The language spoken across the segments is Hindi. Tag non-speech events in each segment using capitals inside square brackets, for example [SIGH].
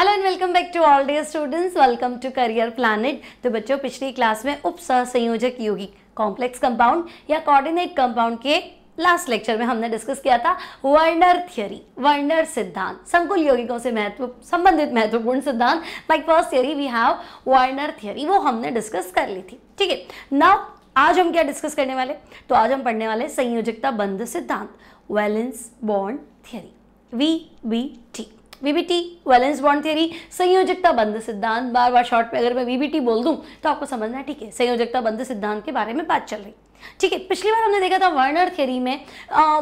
Hello and welcome back to all dear students welcome to career planet तो बच्चों पिछली क्लास में उप संयोजक योगी कॉम्प्लेक्स कंपाउंड या कोऑर्डिनेट कंपाउंड के लास्ट लेक्चर में हमने डिस्कस किया था वर्नर थियरी वर्नर सिद्धांत संकुल यौगिकों से महत्व संबंधित महत्वपूर्ण सिद्धांत like first theory we have Werner theory वो हमने डिस्कस कर ली थी ठीक है नाउ आज हम क्या डिस्कस करने वाले तो आज हम पढ़ने वाले संयोजकता बंध सिद्धांत valence bond theory V B T VBT valence bond theory संयोजकता बंद सिद्धांत बार बार शॉर्ट में अगर मैं वीबीटी बोल दूं तो आपको समझना है ठीक है संयोजकता बंद सिद्धांत के बारे में बात चल रही ठीक है पिछली बार हमने देखा था वर्नर थियरी में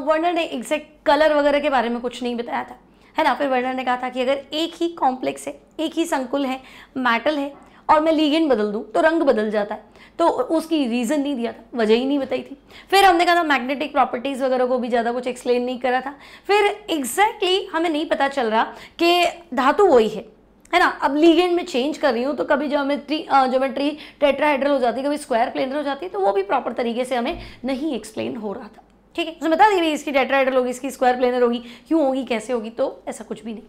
वर्नर ने एग्जैक्ट कलर वगैरह के बारे में कुछ नहीं बताया था है ना फिर वर्नर ने कहा था कि अगर एक ही कॉम्प्लेक्स है एक ही संकुल है मैटल है और मैं लीगेंड बदल दूँ तो रंग बदल जाता है तो उसकी रीज़न नहीं दिया था वजह ही नहीं बताई थी फिर हमने कहा था मैग्नेटिक प्रॉपर्टीज़ वगैरह को भी ज़्यादा कुछ एक्सप्लेन नहीं करा था फिर एग्जैक्टली exactly हमें नहीं पता चल रहा कि धातु वही है है ना अब लीगेंड में चेंज कर रही हूँ तो कभी ज्योमेट्री ज्योमेट्री टेट्राहेड्रल हो जाती है कभी स्क्वायर प्लेनर हो जाती है तो वो भी प्रॉपर तरीके से हमें नहीं एक्सप्लेन हो रहा था ठीक है उसमें बता दी भाई इसकी टेट्राहेड्रल होगी इसकी स्क्वायर प्लेनर होगी क्यों होगी कैसे होगी तो ऐसा कुछ भी नहीं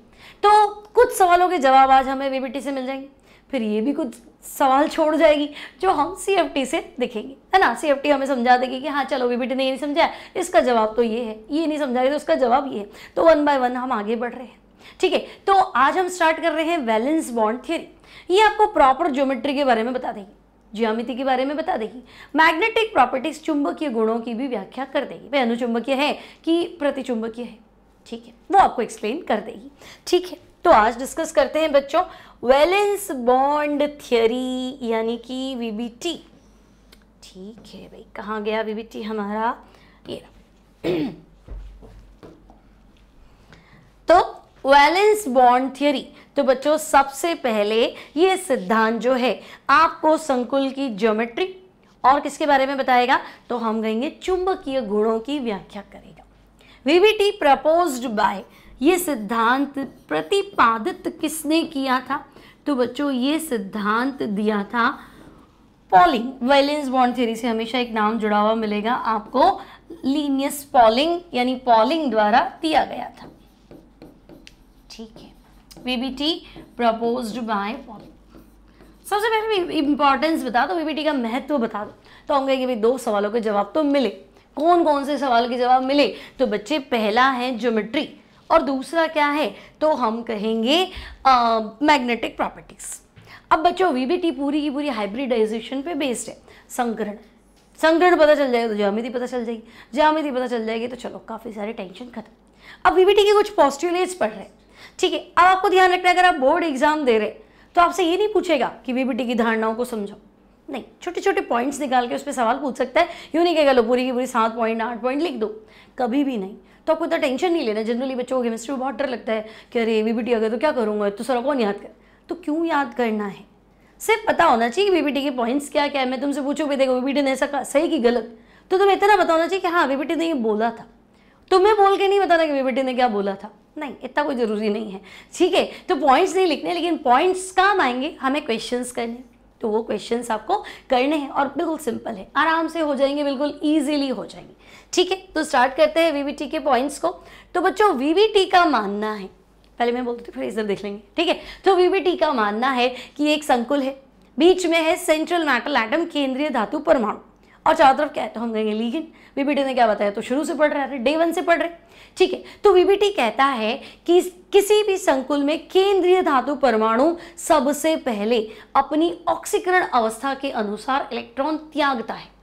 तो कुछ सवालों के जवाब आज हमें वीबीटी से मिल जाएंगे फिर ये भी कुछ सवाल छोड़ जाएगी जो हम सी से देखेंगे है ना सी हमें समझा देगी कि हाँ चलो बी बेटे ने ये नहीं समझाया इसका जवाब तो ये है ये नहीं समझाया तो उसका जवाब ये है तो वन बाय वन हम आगे बढ़ रहे हैं ठीक है तो आज हम स्टार्ट कर रहे हैं वैलेंस बॉन्ड थियरी ये आपको प्रॉपर ज्योमेट्री के बारे में बता देगी ज्यामिति के बारे में बता देगी मैग्नेटिक प्रॉपर्टीज चुंबकीय गुणों की भी व्याख्या कर देगी वह अनुचुंबकीय है कि प्रतिचुंबकीय है ठीक है वो आपको एक्सप्लेन कर देगी ठीक है तो आज डिस्कस करते हैं बच्चों वैलेंस बॉन्ड थियरी यानी कि वीबीटी ठीक है भाई कहाँ गया वीबीटी हमारा ये [CLEARS THROAT] तो वैलेंस बॉन्ड थियरी तो बच्चों सबसे पहले ये सिद्धांत जो है आपको संकुल की ज्योमेट्री और किसके बारे में बताएगा तो हम कहेंगे चुंबकीय गुणों की व्याख्या करेगा वीबीटी प्रपोज्ड बाय ये सिद्धांत प्रतिपादित किसने किया था तो बच्चों ये सिद्धांत दिया था पॉलिंग वायलेंस बॉन्ड थ्योरी से हमेशा एक नाम जुड़ा हुआ मिलेगा आपको लीनियस पॉलिंग यानी पॉलिंग द्वारा दिया गया था ठीक है वीबीटी प्रपोज बाय पॉलिंग सबसे पहले इंपॉर्टेंस बता दो वीबीटी का महत्व बता दो तो हम कहेंगे भाई दो सवालों के जवाब तो मिले कौन कौन से सवाल के जवाब मिले तो बच्चे पहला है ज्योमेट्री और दूसरा क्या है तो हम कहेंगे मैग्नेटिक प्रॉपर्टीज़ अब बच्चों वीबीटी पूरी की पूरी हाइब्रिडाइजेशन पे बेस्ड है संकरण संकरण पता चल जाएगा तो ज्यामिति पता चल जाएगी ज्यामिति पता चल जाएगी तो चलो काफ़ी सारे टेंशन खत्म अब वीबीटी के कुछ पॉस्टुलेट्स पढ़ रहे हैं ठीक है अब आपको ध्यान रखना है अगर आप बोर्ड एग्जाम दे रहे तो आपसे ये नहीं पूछेगा कि वीबीटी की धारणाओं को समझो नहीं छोटे छोटे पॉइंट्स निकाल के उस पर सवाल पूछ सकता है यूँ नहीं कहेगा लो पूरी की पूरी सात पॉइंट आठ पॉइंट लिख दो कभी भी नहीं तो आपको इतना टेंशन नहीं लेना जनरली बच्चों को केमिस्ट्री में बहुत डर लगता है कि अरे बीबीटी आ गया तो क्या करूँगा तो सारा कौन याद कर तो क्यों याद करना है सिर्फ पता होना चाहिए कि बीबीटी के पॉइंट्स क्या क्या है मैं तुमसे पूछूँ भाई देखो बीबीटी ने ऐसा सही कि गलत तो तुम्हें इतना बता होना चाहिए कि हाँ बीबीटी ने ये बोला था तुम्हें तो बोल के नहीं बताना कि बीबीटी ने क्या बोला था नहीं इतना कोई ज़रूरी नहीं है ठीक है तो पॉइंट्स नहीं लिखने लेकिन पॉइंट्स काम आएंगे हमें क्वेश्चन करने तो वो क्वेश्चन आपको करने हैं और बिल्कुल सिंपल है आराम से हो जाएंगे बिल्कुल ईजिली हो जाएंगे ठीक है तो स्टार्ट करते हैं वीवीटी के पॉइंट्स को तो बच्चों वीवीटी का मानना है पहले मैं बोलती थी फिर इधर देख लेंगे ठीक है तो वीवीटी का मानना है कि एक संकुल है बीच में है सेंट्रल मेटल एटम केंद्रीय धातु परमाणु और चारों तरफ क्या तो हम कहेंगे लीगन वीबीटी ने क्या बताया तो शुरू से पढ़ रहे हैं डे वन से पढ़ रहे ठीक है तो वीबीटी कहता है कि किसी भी संकुल में केंद्रीय धातु परमाणु सबसे पहले अपनी ऑक्सीकरण अवस्था के अनुसार इलेक्ट्रॉन त्यागता है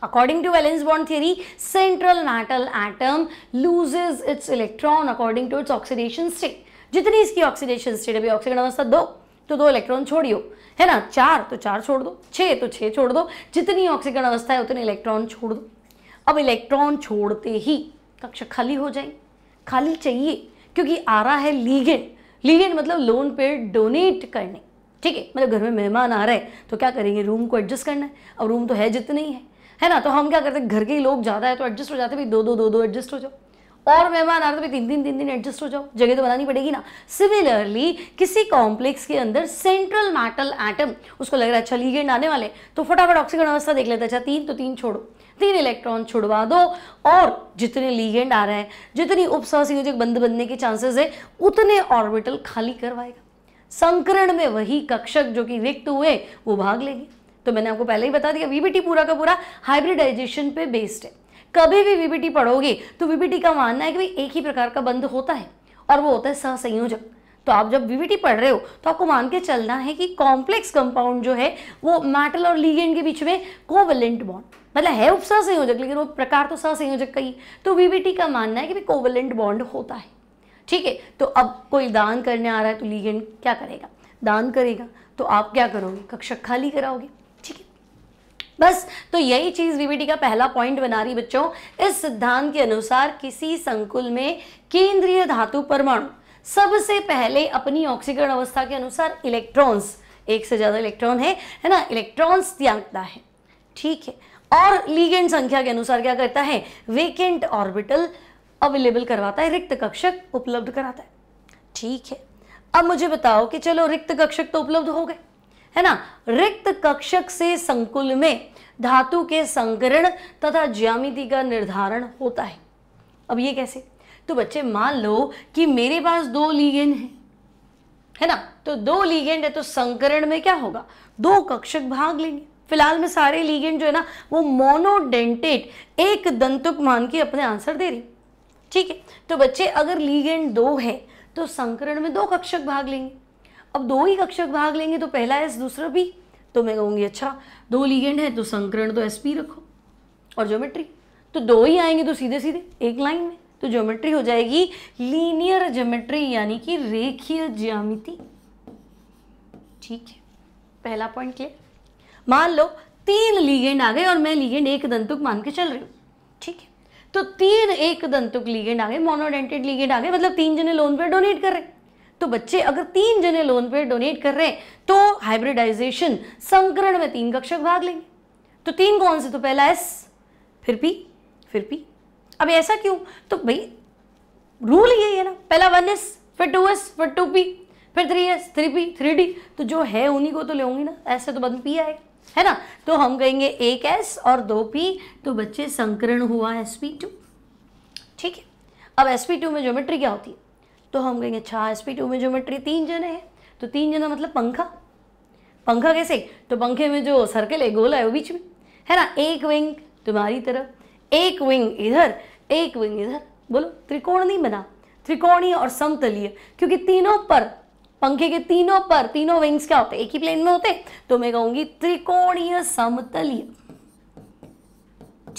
According to Valence bond theory, central metal atom loses its electron according to its oxidation state. जितनी इसकी ऑक्सीडेशन स्टेट अभी ऑक्सीजन अवस्था दो तो दो इलेक्ट्रॉन छोड़ियो है ना चार तो चार छोड़ दो छः तो छः छोड़ दो जितनी ऑक्सीकरण अवस्था है उतनी इलेक्ट्रॉन छोड़ दो अब इलेक्ट्रॉन छोड़ते ही कक्षा खाली हो जाए खाली चाहिए क्योंकि आ रहा है लीगेंड लीगेंड मतलब लोन पे डोनेट करने ठीक है मतलब घर में मेहमान आ रहे हैं तो क्या करेंगे रूम को एडजस्ट करना है अब रूम तो है जितने ही है है ना तो हम क्या करते हैं घर के लोग ज़्यादा है तो एडजस्ट हो जाते भाई दो दो दो दो एडजस्ट हो जाओ और मेहमान आ रहे तो तीन दिन तीन दिन एडजस्ट हो जाओ जगह तो बनानी पड़ेगी ना सिमिलरली किसी कॉम्प्लेक्स के अंदर सेंट्रल मैटल एटम उसको लग रहा है अच्छा लीगेंड आने वाले तो फटाफट ऑक्सीजन अवस्था देख लेते अच्छा तीन तो तीन छोड़ो तीन इलेक्ट्रॉन छुड़वा दो और जितने लीगेंड आ रहे हैं जितनी उपसहसंयोजक बंद बनने के चांसेस है उतने ऑर्बिटल खाली करवाएगा संकरण में वही कक्षक जो कि रिक्त हुए वो भाग लेगी तो मैंने आपको पहले ही बता दिया वीबीटी पूरा का पूरा हाइब्रिडाइजेशन पे बेस्ड है कभी भी वीबीटी पढ़ोगे तो वीबीटी का मानना है कि भाई एक ही प्रकार का बंध होता है और वो होता है सहसंयोजक तो आप जब वीबीटी पढ़ रहे हो तो आपको मान के चलना है कि कॉम्प्लेक्स कंपाउंड जो है वो मेटल और लीगेंड के बीच में कोवेलेंट बॉन्ड मतलब है उप सहसंयोजक लेकिन वो प्रकार तो सहसंयोजक का ही तो वीबीटी का मानना है कि कोवेलेंट बॉन्ड होता है ठीक है तो अब कोई दान करने आ रहा है तो लीगेंड क्या करेगा दान करेगा तो आप क्या करोगे कक्षक खाली कराओगे बस तो यही चीज़ वीवीडी का पहला पॉइंट बना रही बच्चों इस सिद्धांत के अनुसार किसी संकुल में केंद्रीय धातु परमाणु सबसे पहले अपनी ऑक्सीकरण अवस्था के अनुसार इलेक्ट्रॉन्स एक से ज़्यादा इलेक्ट्रॉन है है ना इलेक्ट्रॉन्स त्यागता है ठीक है और लीगेंट संख्या के अनुसार क्या करता है वेकेंट ऑर्बिटल अवेलेबल करवाता है रिक्त कक्षक उपलब्ध कराता है ठीक है अब मुझे बताओ कि चलो रिक्त कक्षक तो उपलब्ध हो गए है ना रिक्त कक्षक से संकुल में धातु के संकरण तथा ज्यामिति का निर्धारण होता है अब ये कैसे तो बच्चे मान लो कि मेरे पास दो लीगेंड है है ना तो दो लीगेंड है तो संकरण में क्या होगा दो कक्षक भाग लेंगे फिलहाल में सारे लीगेंड जो है ना वो मोनोडेंटेट एक दंतुक मान के अपने आंसर दे रही ठीक है तो बच्चे अगर लीगेंड दो है तो संकरण में दो कक्षक भाग लेंगे अब दो ही कक्षक भाग लेंगे तो पहला एस दूसरा बी तो मैं कहूँगी अच्छा दो लीगेंड है तो संकरण तो एस पी रखो और ज्योमेट्री तो दो ही आएंगे तो सीधे सीधे एक लाइन में तो ज्योमेट्री हो जाएगी लीनियर ज्योमेट्री यानी कि रेखीय ज्यामिति ठीक है पहला पॉइंट क्लियर मान लो तीन लीगेंड आ गए और मैं लीगेंड एक दंतुक मान के चल रही हूँ ठीक है तो तीन एक दंतुक लीगेंड आ गए मोनोडेंटेड लीगेंड आ गए मतलब तीन जने लोन पर डोनेट कर रहे हैं तो बच्चे अगर तीन जने लोन पे डोनेट कर रहे हैं तो हाइब्रिडाइजेशन संकरण में तीन कक्षक भाग लेंगे तो तीन कौन से तो पहला एस फिर पी फिर पी अब ऐसा क्यों तो भाई रूल यही है ना पहला वन एस फिर टू एस फिर टू पी फिर three S three P three D तो जो है उन्हीं को तो ले ना ऐसे तो बंद पी आएगा है ना तो हम कहेंगे एक एस और दो पी तो बच्चे संकरण हुआ एस पी टू ठीक है अब एस पी टू में ज्योमेट्री क्या होती है तो हम कहेंगे अच्छा एस पी टू में ज्योमेट्री तीन जने हैं तो तीन जना मतलब पंखा पंखा कैसे तो पंखे में जो सर्कल है गोला है वो बीच में है ना एक विंग तुम्हारी तरफ एक विंग इधर एक विंग इधर बोलो त्रिकोण नहीं बना त्रिकोणीय और समतलीय क्योंकि तीनों पर पंखे के तीनों पर तीनों विंग्स क्या होते एक ही प्लेन में होते तो मैं कहूंगी त्रिकोणीय समतलीय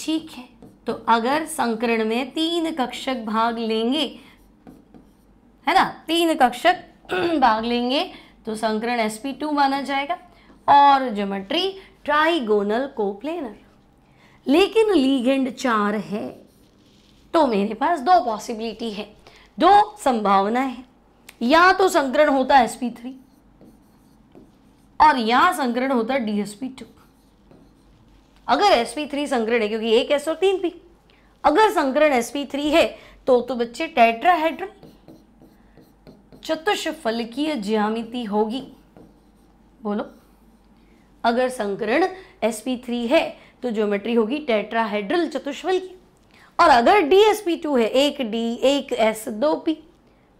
ठीक है तो अगर संकरण में तीन कक्षक भाग लेंगे है ना तीन कक्षक [CLEARS THROAT] भाग लेंगे तो संकरण एस पी टू माना जाएगा और ज्योमेट्री ट्राइगोनल कोप्लेनर लेकिन लीगेंड चार है तो मेरे पास दो पॉसिबिलिटी है दो संभावना है या तो संकरण होता है एसपी थ्री और या संकरण होता है डीएसपी टू अगर एसपी थ्री संकरण है क्योंकि एक एस और तीन पी अगर संकरण एसपी थ्री है तो तो बच्चे टेट्राहेड्रल चतुष्फलकीय ज्यामिति होगी बोलो अगर संकरण sp3 है तो ज्योमेट्री होगी टेट्राहेड्रल चतुष्फल की और अगर DsP2 है एक D एक S दो P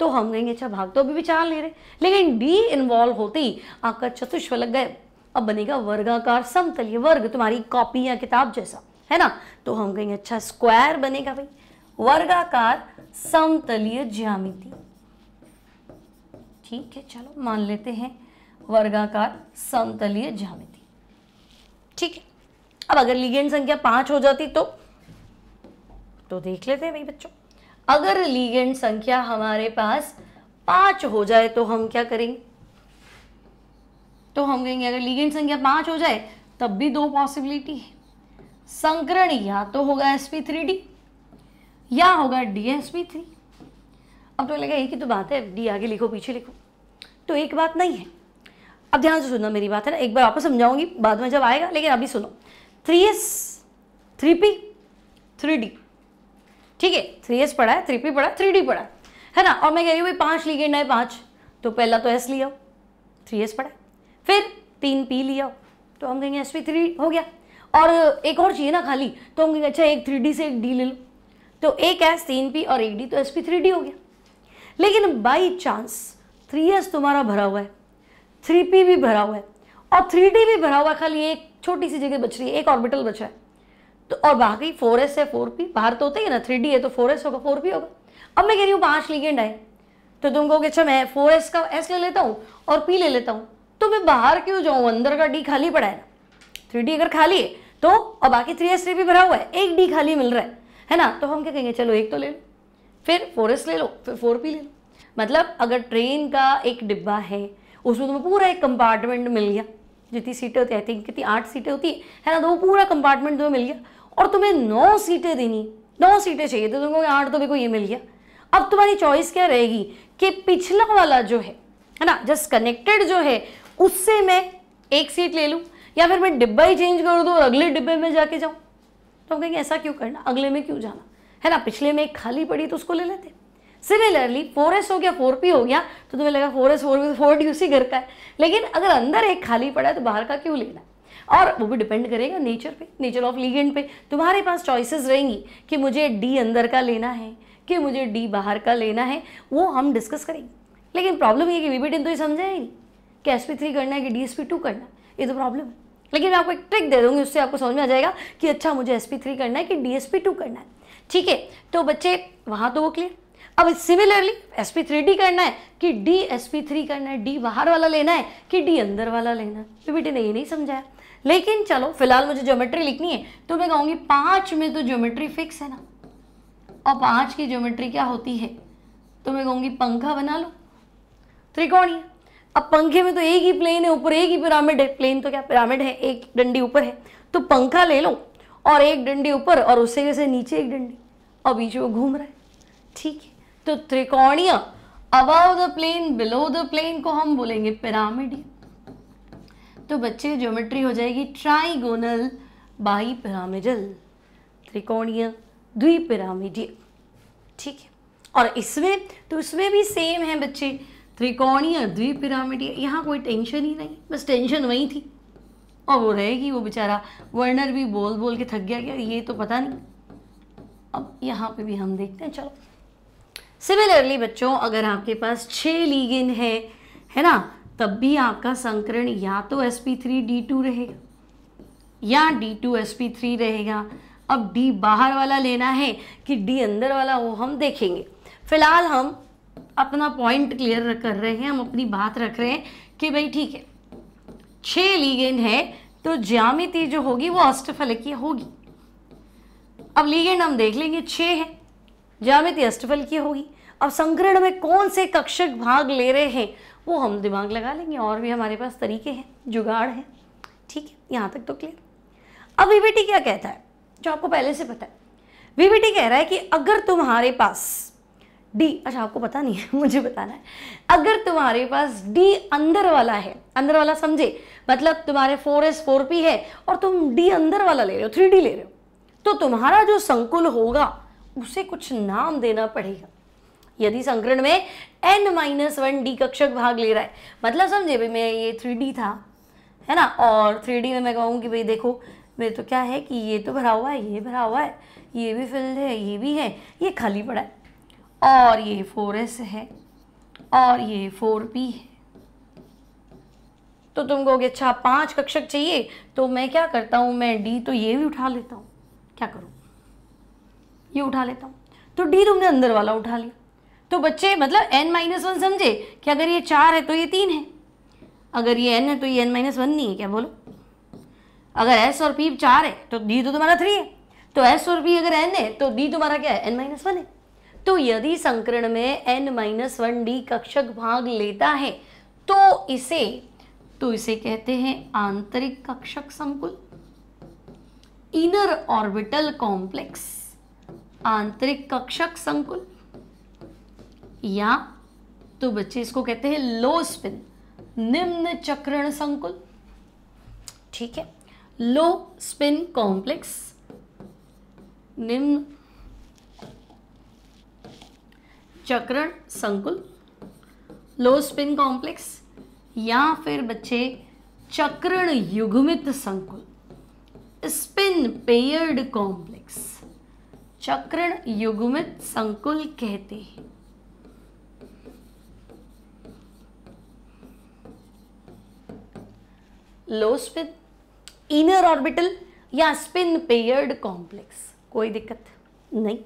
तो हम कहेंगे अच्छा भाग तो अभी भी चार ले रहे लेकिन D इन्वॉल्व होते ही आकर चतुष्फलक गए अब बनेगा वर्गाकार समतलीय वर्ग तुम्हारी कॉपी या किताब जैसा है ना तो हम कहेंगे अच्छा स्क्वायर बनेगा भाई वर्गाकार समतलीय ज्यामिति ठीक है चलो मान लेते हैं वर्गाकार समतलीय ज्यामिति ठीक है अब अगर लीगेंड संख्या पांच हो जाती तो तो देख लेते हैं भाई बच्चों अगर लीगेंड संख्या हमारे पास पांच हो जाए तो हम क्या करेंगे तो हम कहेंगे अगर लीगेंड संख्या पांच हो जाए तब भी दो पॉसिबिलिटी है संकरण या तो होगा sp3d या होगा dsp3 अब तो लगा एक ही तो बात है डी आगे लिखो पीछे लिखो तो एक बात नहीं है अब ध्यान से सुनना मेरी बात है ना एक बार आपको समझाऊंगी बाद में जब आएगा लेकिन अभी सुनो three S three P three D ठीक है थ्री एस पढ़ा है थ्री पी पढ़ा है थ्री डी पढ़ा है ना और मैं कह रही हूँ भाई पाँच लिगेंड है पाँच तो पहला तो एस लिया थ्री एस पढ़ा फिर तीन पी लिया तो हम कहेंगे एस पी थ्री हो गया और एक और चाहिए ना खाली तो हम कहेंगे अच्छा एक थ्री डी से एक डी ले लो तो एक एस तीन पी और एक डी तो एस पी थ्री डी हो गया लेकिन बाई चांस थ्री एस तुम्हारा भरा हुआ है थ्री पी भी भरा हुआ है और थ्री डी भी भरा हुआ है खाली एक छोटी सी जगह बच रही है एक ऑर्बिटल बचा है तो और बाकी फोर एस है फोर पी बाहर तो होता ही है ना थ्री डी है तो फोर एस होगा फोर पी होगा अब मैं कह रही हूँ पाँच लिगेंड आए तो तुम कहोगे अच्छा मैं फोर एस का एस ले लेता हूँ और पी ले लेता हूँ तो मैं बाहर क्यों जाऊँ अंदर का डी खाली पड़ा है ना थ्री डी अगर खाली है तो और बाकी थ्री एस थ्री भी भरा हुआ है एक डी खाली मिल रहा है है ना तो हम क्या कहेंगे चलो एक तो ले लो फिर फोर एस ले लो फिर फोर पी ले लो मतलब अगर ट्रेन का एक डिब्बा है उसमें तुम्हें पूरा एक कंपार्टमेंट मिल गया जितनी सीटें होती आई थिंक कितनी आठ सीटें होती है ना तो वो पूरा कंपार्टमेंट तुम्हें मिल गया और तुम्हें नौ सीटें देनी नौ सीटें चाहिए तो तुमको आठ तो मेरे को ये मिल गया अब तुम्हारी चॉइस क्या रहेगी कि पिछला वाला जो है है ना जस्ट कनेक्टेड जो है उससे मैं एक सीट ले लूँ या फिर मैं डिब्बा ही चेंज कर दूँ और अगले डिब्बे में जाके जाऊँ तो हम कहेंगे ऐसा क्यों करना अगले में क्यों जाना है ना पिछले में एक खाली पड़ी तो उसको ले लेते सिमिलरली फोर एस हो गया फोर पी हो गया तो तुम्हें लगा four S four P four D उसी घर का है लेकिन अगर अंदर एक खाली पड़ा है तो बाहर का क्यों लेना और वो भी डिपेंड करेगा नेचर पे नेचर ऑफ लीगेंड पे तुम्हारे पास चॉइसेस रहेंगी कि मुझे डी अंदर का लेना है कि मुझे डी बाहर का लेना है वो हम डिस्कस करेंगे लेकिन प्रॉब्लम ये कि टेन तो ये समझा ही नहीं कि एस थ्री करना है कि डी एस पी टू करना ये तो प्रॉब्लम है लेकिन मैं आपको एक ट्रिक दे दूँगी उससे आपको समझ में आ जाएगा कि अच्छा मुझे एस पी थ्री करना है कि डी एस पी टू करना है ठीक है तो बच्चे वहां तो वो क्लियर अब similarly S P three D करना है कि डी एस पी थ्री करना है डी बाहर वाला लेना है कि डी अंदर वाला लेना है तो बेटे ने ये नहीं समझाया लेकिन चलो फिलहाल मुझे ज्योमेट्री लिखनी है तो मैं कहूंगी पांच में तो ज्योमेट्री फिक्स है ना और पांच की ज्योमेट्री क्या होती है तो मैं कहूंगी पंखा बना लो त्रिकोणीय अब पंखे में तो एक ही प्लेन है ऊपर एक ही पिरामिड है प्लेन तो क्या पिरामिड है एक डंडी ऊपर है तो पंखा ले लो और एक डंडी ऊपर और उससे जैसे नीचे एक डंडी और बीच में घूम रहा है ठीक है तो त्रिकोणीय above the plane below the plane को हम बोलेंगे पिरामिड तो बच्चे ज्योमेट्री हो जाएगी ट्राइगोनल बाई पिरामिडल त्रिकोणीय द्विपिरामिडीय ठीक है और इसमें तो इसमें भी सेम है बच्चे त्रिकोणीय द्विपिरामिडीय यहाँ कोई टेंशन ही नहीं बस टेंशन वही थी और वो रहेगी वो बेचारा वर्नर भी बोल बोल के थक गया क्या ये तो पता नहीं अब यहाँ पे भी हम देखते हैं चलो सिमिलरली बच्चों अगर आपके पास छः लीगिन है है ना तब भी आपका संकरण या तो S P three D two रहेगा या D two S P three रहेगा अब डी बाहर वाला लेना है कि डी अंदर वाला वो हम देखेंगे फिलहाल हम अपना पॉइंट क्लियर कर रहे हैं हम अपनी बात रख रहे हैं कि भाई ठीक है छः लीगेन है तो ज्यामिति जो होगी वो अष्टफलकीय होगी अब लीगेंड हम देख लेंगे छः है ज्यामिति अष्टफल की होगी अब संकरण में कौन से कक्षक भाग ले रहे हैं वो हम दिमाग लगा लेंगे और भी हमारे पास तरीके हैं जुगाड़ है ठीक है यहाँ तक तो क्लियर अब वीबीटी क्या कहता है जो आपको पहले से पता है वीबीटी कह रहा है कि अगर तुम्हारे पास डी अच्छा आपको पता नहीं है [LAUGHS] मुझे बताना है अगर तुम्हारे पास डी अंदर वाला है अंदर वाला समझे मतलब तुम्हारे फोर एस फोर पी है और तुम डी अंदर वाला ले रहे हो थ्री डी ले रहे हो तो तुम्हारा जो संकुल होगा उसे कुछ नाम देना पड़ेगा यदि संकरण में एन माइनस वन डी कक्षक भाग ले रहा है मतलब समझे भाई मैं ये थ्री डी था है ना और थ्री डी में मैं कहूँ कि भाई देखो मेरे तो क्या है कि ये तो भरा हुआ है ये भरा हुआ है ये भी फिल्ड है ये भी है ये खाली पड़ा है और ये फोर एस है और ये फोर पी है तो तुम कहोगे अच्छा पांच कक्षक चाहिए तो मैं क्या करता हूँ मैं डी तो ये भी उठा लेता हूँ क्या करूँ ये उठा लेता हूँ तो डी तुमने अंदर वाला उठा लिया तो बच्चे मतलब एन माइनस वन समझे कि अगर ये चार है तो ये तीन है अगर ये एन है तो ये एन माइनस वन नहीं है क्या बोलो अगर एस और पी चार है तो डी तो तुम्हारा थ्री है तो एस और पी अगर एन है तो डी तुम्हारा क्या है एन माइनस वन है तो यदि संकरण में एन माइनस वन डी कक्षक भाग लेता है तो इसे तो इसे कहते हैं आंतरिक कक्षक संकुल इनर ऑर्बिटल कॉम्प्लेक्स आंतरिक कक्षक संकुल या तो बच्चे इसको कहते हैं लो स्पिन निम्न चक्रण संकुल ठीक है लो स्पिन कॉम्प्लेक्स निम्न चक्रण संकुल लो स्पिन कॉम्प्लेक्स या फिर बच्चे चक्रण युग्मित संकुल स्पिन पेयर्ड कॉम्प्लेक्स चक्रण युग्मित संकुल कहते हैं लो स्पिन इनर ऑर्बिटल या स्पिन पेयर्ड कॉम्प्लेक्स कोई दिक्कत नहीं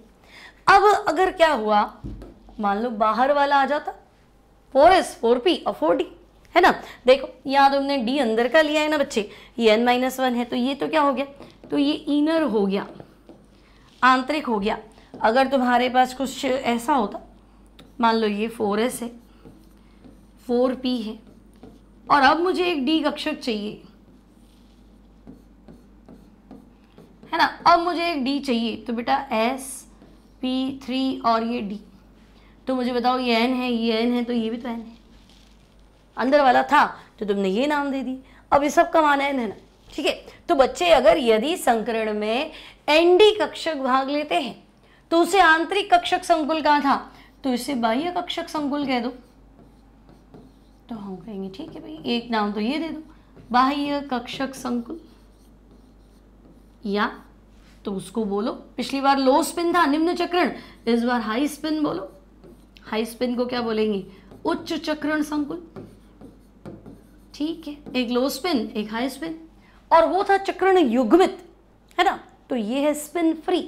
अब अगर क्या हुआ मान लो बाहर वाला आ जाता फोर एस फोर पी और डी है ना देखो यहाँ तुमने तो डी अंदर का लिया है ना बच्चे ये एन माइनस वन है तो ये तो क्या हो गया तो ये इनर हो गया आंतरिक हो गया अगर तुम्हारे पास कुछ ऐसा होता मान लो ये फोर एस है फोर पी है और अब मुझे एक डी कक्षक चाहिए है ना अब मुझे एक डी चाहिए तो बेटा एस पी थ्री और ये डी तो मुझे बताओ ये एन है ये एन है तो ये भी तो एन है अंदर वाला था तो तुमने ये नाम दे दी अब ये सब कमान मानायन है ना ठीक है तो बच्चे अगर यदि संकरण में एनडी कक्षक भाग लेते हैं तो उसे आंतरिक कक्षक संकुल कहा था तो इसे बाह्य कक्षक संकुल कह दो तो हम कहेंगे ठीक है भाई एक नाम तो ये दे दो बाह्य कक्षक संकुल या तो उसको बोलो पिछली बार लो स्पिन था निम्न चक्रण इस बार हाई स्पिन बोलो हाई स्पिन को क्या बोलेंगे उच्च चक्रण संकुल ठीक है एक लो स्पिन एक हाई स्पिन और वो था चक्रण युग्मित है ना तो ये है स्पिन फ्री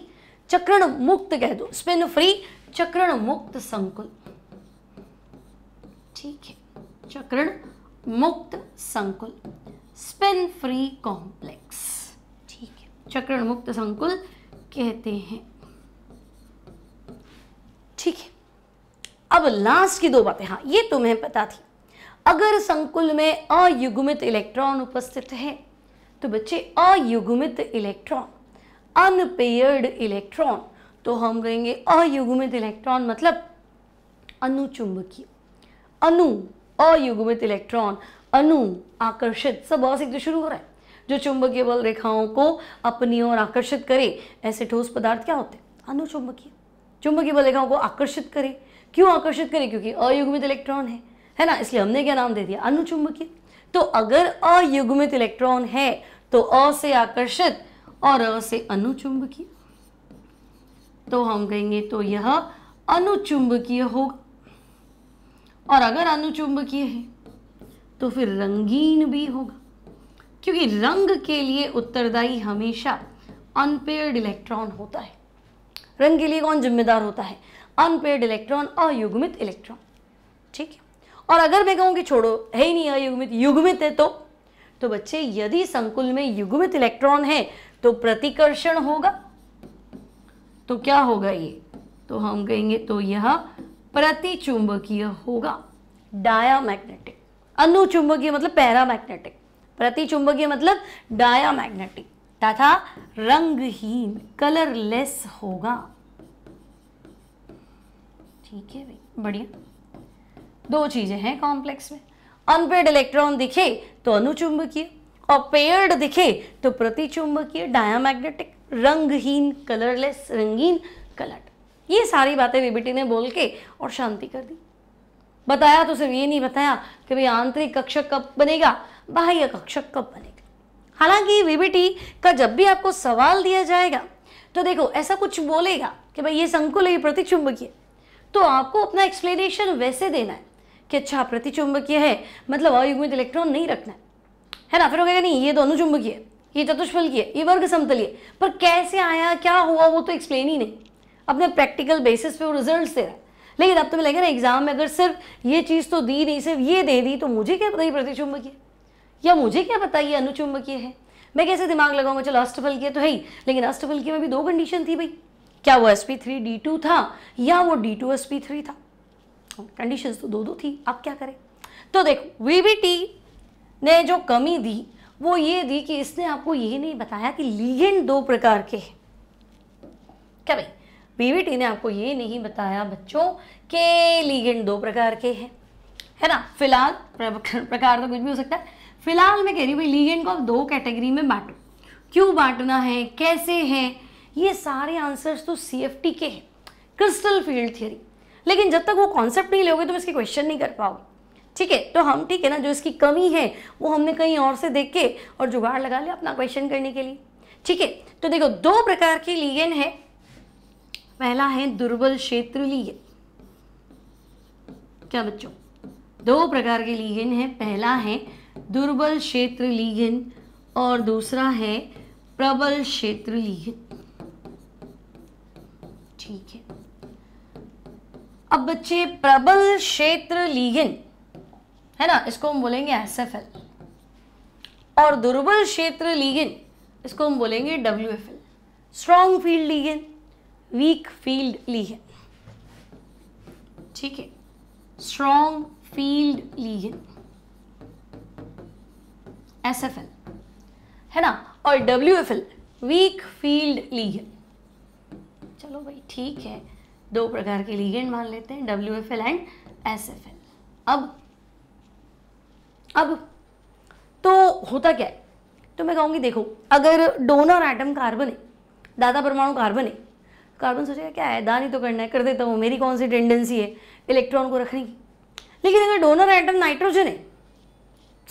चक्रण मुक्त कह दो स्पिन फ्री चक्रण मुक्त संकुल ठीक है चक्रण मुक्त संकुल स्पिन फ्री कॉम्प्लेक्स ठीक है चक्रण मुक्त संकुल कहते हैं ठीक है अब लास्ट की दो बातें हाँ ये तुम्हें तो पता थी अगर संकुल में अयुग्मित इलेक्ट्रॉन उपस्थित है तो बच्चे अयुग्मित इलेक्ट्रॉन अनपेयर्ड इलेक्ट्रॉन तो हम कहेंगे अयुग्मित इलेक्ट्रॉन मतलब अनुचुंबकीय अनु अयुग्मित इलेक्ट्रॉन अनु आकर्षित सब अ से तो शुरू हो रहा है जो चुंबकीय बल रेखाओं को अपनी ओर आकर्षित करे ऐसे ठोस पदार्थ क्या होते हैं अनुचुंबकीय चुंबकीय बल रेखाओं को आकर्षित करे क्यों आकर्षित करे क्योंकि अयुग्मित इलेक्ट्रॉन है है ना इसलिए हमने क्या नाम दे दिया अनुचुंबकीय तो अगर अयुग्मित इलेक्ट्रॉन है तो अ से आकर्षित और अ से अनुचुंबकीय तो हम कहेंगे तो यह अनुचुंबकीय होगा और अगर अनुचुंबकीय है तो फिर रंगीन भी होगा क्योंकि रंग के लिए उत्तरदायी हमेशा अनपेड इलेक्ट्रॉन होता है रंग के लिए कौन जिम्मेदार होता है अनपेड इलेक्ट्रॉन और युग्मित इलेक्ट्रॉन ठीक है और अगर मैं कहूँ कि छोड़ो है ही नहीं अयुग्मित हाँ, युग्मित है तो तो बच्चे यदि संकुल में युग्मित इलेक्ट्रॉन है तो प्रतिकर्षण होगा तो क्या होगा ये तो हम कहेंगे तो यह प्रतिचुंबकीय होगा डायामैग्नेटिक अनुचुंबकीय मतलब पैरामैग्नेटिक प्रतिचुंबकीय मतलब डायामैग्नेटिक तथा रंगहीन कलरलेस होगा ठीक है भाई बढ़िया दो चीज़ें हैं कॉम्प्लेक्स में अनपेड इलेक्ट्रॉन दिखे तो अनुचुंबकीय और पेयर्ड दिखे तो प्रतिचुंबकीय डायामैग्नेटिक रंगहीन कलरलेस रंगीन कलर ये सारी बातें बीबीटी ने बोल के और शांति कर दी बताया तो सिर्फ ये नहीं बताया कि भाई आंतरिक कक्षक कब बनेगा बाह्य कक्षक कब बनेगा हालांकि वीबीटी का जब भी आपको सवाल दिया जाएगा तो देखो ऐसा कुछ बोलेगा कि भाई ये संकुल है ये प्रतिचुंबकीय तो आपको अपना एक्सप्लेनेशन वैसे देना है कि अच्छा प्रतिचुंबकीय है मतलब अयुग्मित इलेक्ट्रॉन नहीं रखना है है ना फिर हो गया नहीं ये दोनों चुंबकीय ये चतुष्फलकीय ये वर्ग समतलीय पर कैसे आया क्या हुआ वो तो एक्सप्लेन ही नहीं अपने प्रैक्टिकल बेसिस पे वो रिजल्ट दे रहा है लेकिन अब तो तो लगेगा ना एग्जाम में अगर सिर्फ ये चीज़ तो दी नहीं सिर्फ ये दे दी तो मुझे क्या पता ये प्रतिचुंबकीय या मुझे क्या पता ये अनुचुंबकीय है मैं कैसे दिमाग लगाऊंगा चलो की तो है ही लेकिन अष्टफलकीय में भी दो कंडीशन थी भाई क्या वो S P three D two था या वो D two S P three था कंडीशन तो दो दो थी अब क्या करें तो देखो वीबीटी ने जो कमी दी वो ये दी कि इसने आपको ये नहीं बताया कि लीगेंड दो प्रकार के क्या भाई बीवीटी ने आपको ये नहीं बताया बच्चों के लीगेंड दो प्रकार के हैं है ना फिलहाल प्रकार तो कुछ भी हो सकता है फिलहाल मैं कह रही हूँ भाई लीगेंड को आप दो कैटेगरी में बांटो क्यों बांटना है कैसे है ये सारे आंसर्स तो सी के हैं क्रिस्टल फील्ड थियरी लेकिन जब तक वो कॉन्सेप्ट नहीं लोगे तुम इसके क्वेश्चन नहीं कर पाओगे ठीक है तो हम ठीक है ना जो इसकी कमी है वो हमने कहीं और से देख के और जुगाड़ लगा लिया अपना क्वेश्चन करने के लिए ठीक है तो देखो दो प्रकार के लीगन है पहला है दुर्बल क्षेत्र लीगन क्या बच्चों दो प्रकार के लीगन है पहला है दुर्बल क्षेत्र लीगन और दूसरा है प्रबल क्षेत्र लीगन ठीक है अब बच्चे प्रबल क्षेत्र लीगन है ना इसको हम बोलेंगे एस एफ एल और दुर्बल क्षेत्र लीगन इसको हम बोलेंगे W F L strong field ligand weak field ligand ठीक है strong field ligand S F L है ना और W F L weak field ligand चलो भाई ठीक है दो प्रकार के लीगेंड मान लेते हैं W F L and S F L अब अब तो होता क्या है तो मैं कहूँगी देखो अगर डोनर एटम कार्बन है दादा परमाणु कार्बन है कार्बन सोचेगा क्या है दान ही तो करना है कर देता हूँ मेरी कौन सी टेंडेंसी है इलेक्ट्रॉन को रखने की लेकिन अगर डोनर आइटम नाइट्रोजन है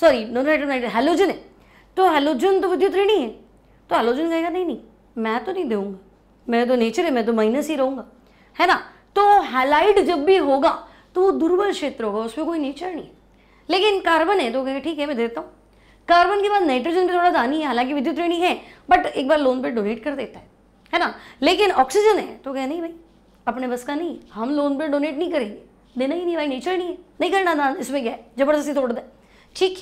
sorry donor atom nitrogen halogen है तो हेलोजन तो विद्युत ऋणी है तो हेलोजन कहेगा नहीं नहीं मैं तो नहीं दूंगा मैं तो नेचर है मैं तो माइनस ही रहूँगा है ना तो हैलाइड जब भी होगा तो वो दुर्बल क्षेत्र होगा उसमें कोई नेचर नहीं लेकिन कार्बन है तो कहेंगे ठीक है मैं देता हूँ कार्बन के बाद नाइट्रोजन तो भी थोड़ा दानी है हालांकि विद्युत ऋणी है बट एक बार लोन पर डोनेट कर देता है है ना लेकिन ऑक्सीजन है तो कहे नहीं भाई अपने बस का नहीं हम लोन पर डोनेट नहीं करेंगे देना ही नहीं भाई नेचर नहीं है नहीं करना दान इसमें क्या है जबरदस्ती तोड़ दे ठीक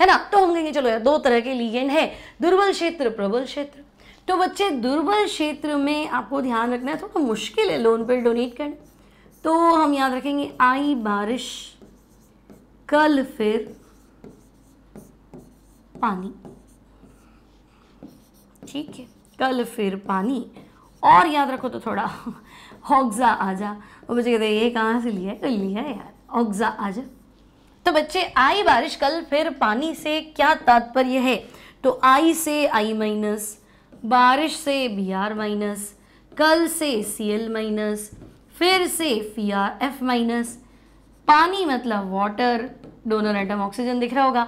है ना तो हम कहेंगे चलो यार दो तरह के लीगेंड है दुर्बल क्षेत्र प्रबल क्षेत्र तो बच्चे दुर्बल क्षेत्र में आपको ध्यान रखना है थोड़ा मुश्किल है लोन पर डोनेट करना तो हम याद रखेंगे आई बारिश कल फिर पानी ठीक है कल फिर पानी और याद रखो तो थोड़ा हौगजा आजा वो बच्चे कहते हैं ये कहाँ से लिया है तो लिया है यार हौगजा आजा तो बच्चे आई बारिश कल फिर पानी से क्या तात्पर्य है तो आई से आई माइनस बारिश से बी आर माइनस कल से सी एल माइनस फिर से फी आर एफ माइनस पानी मतलब वाटर डोनर एटम ऑक्सीजन दिख रहा होगा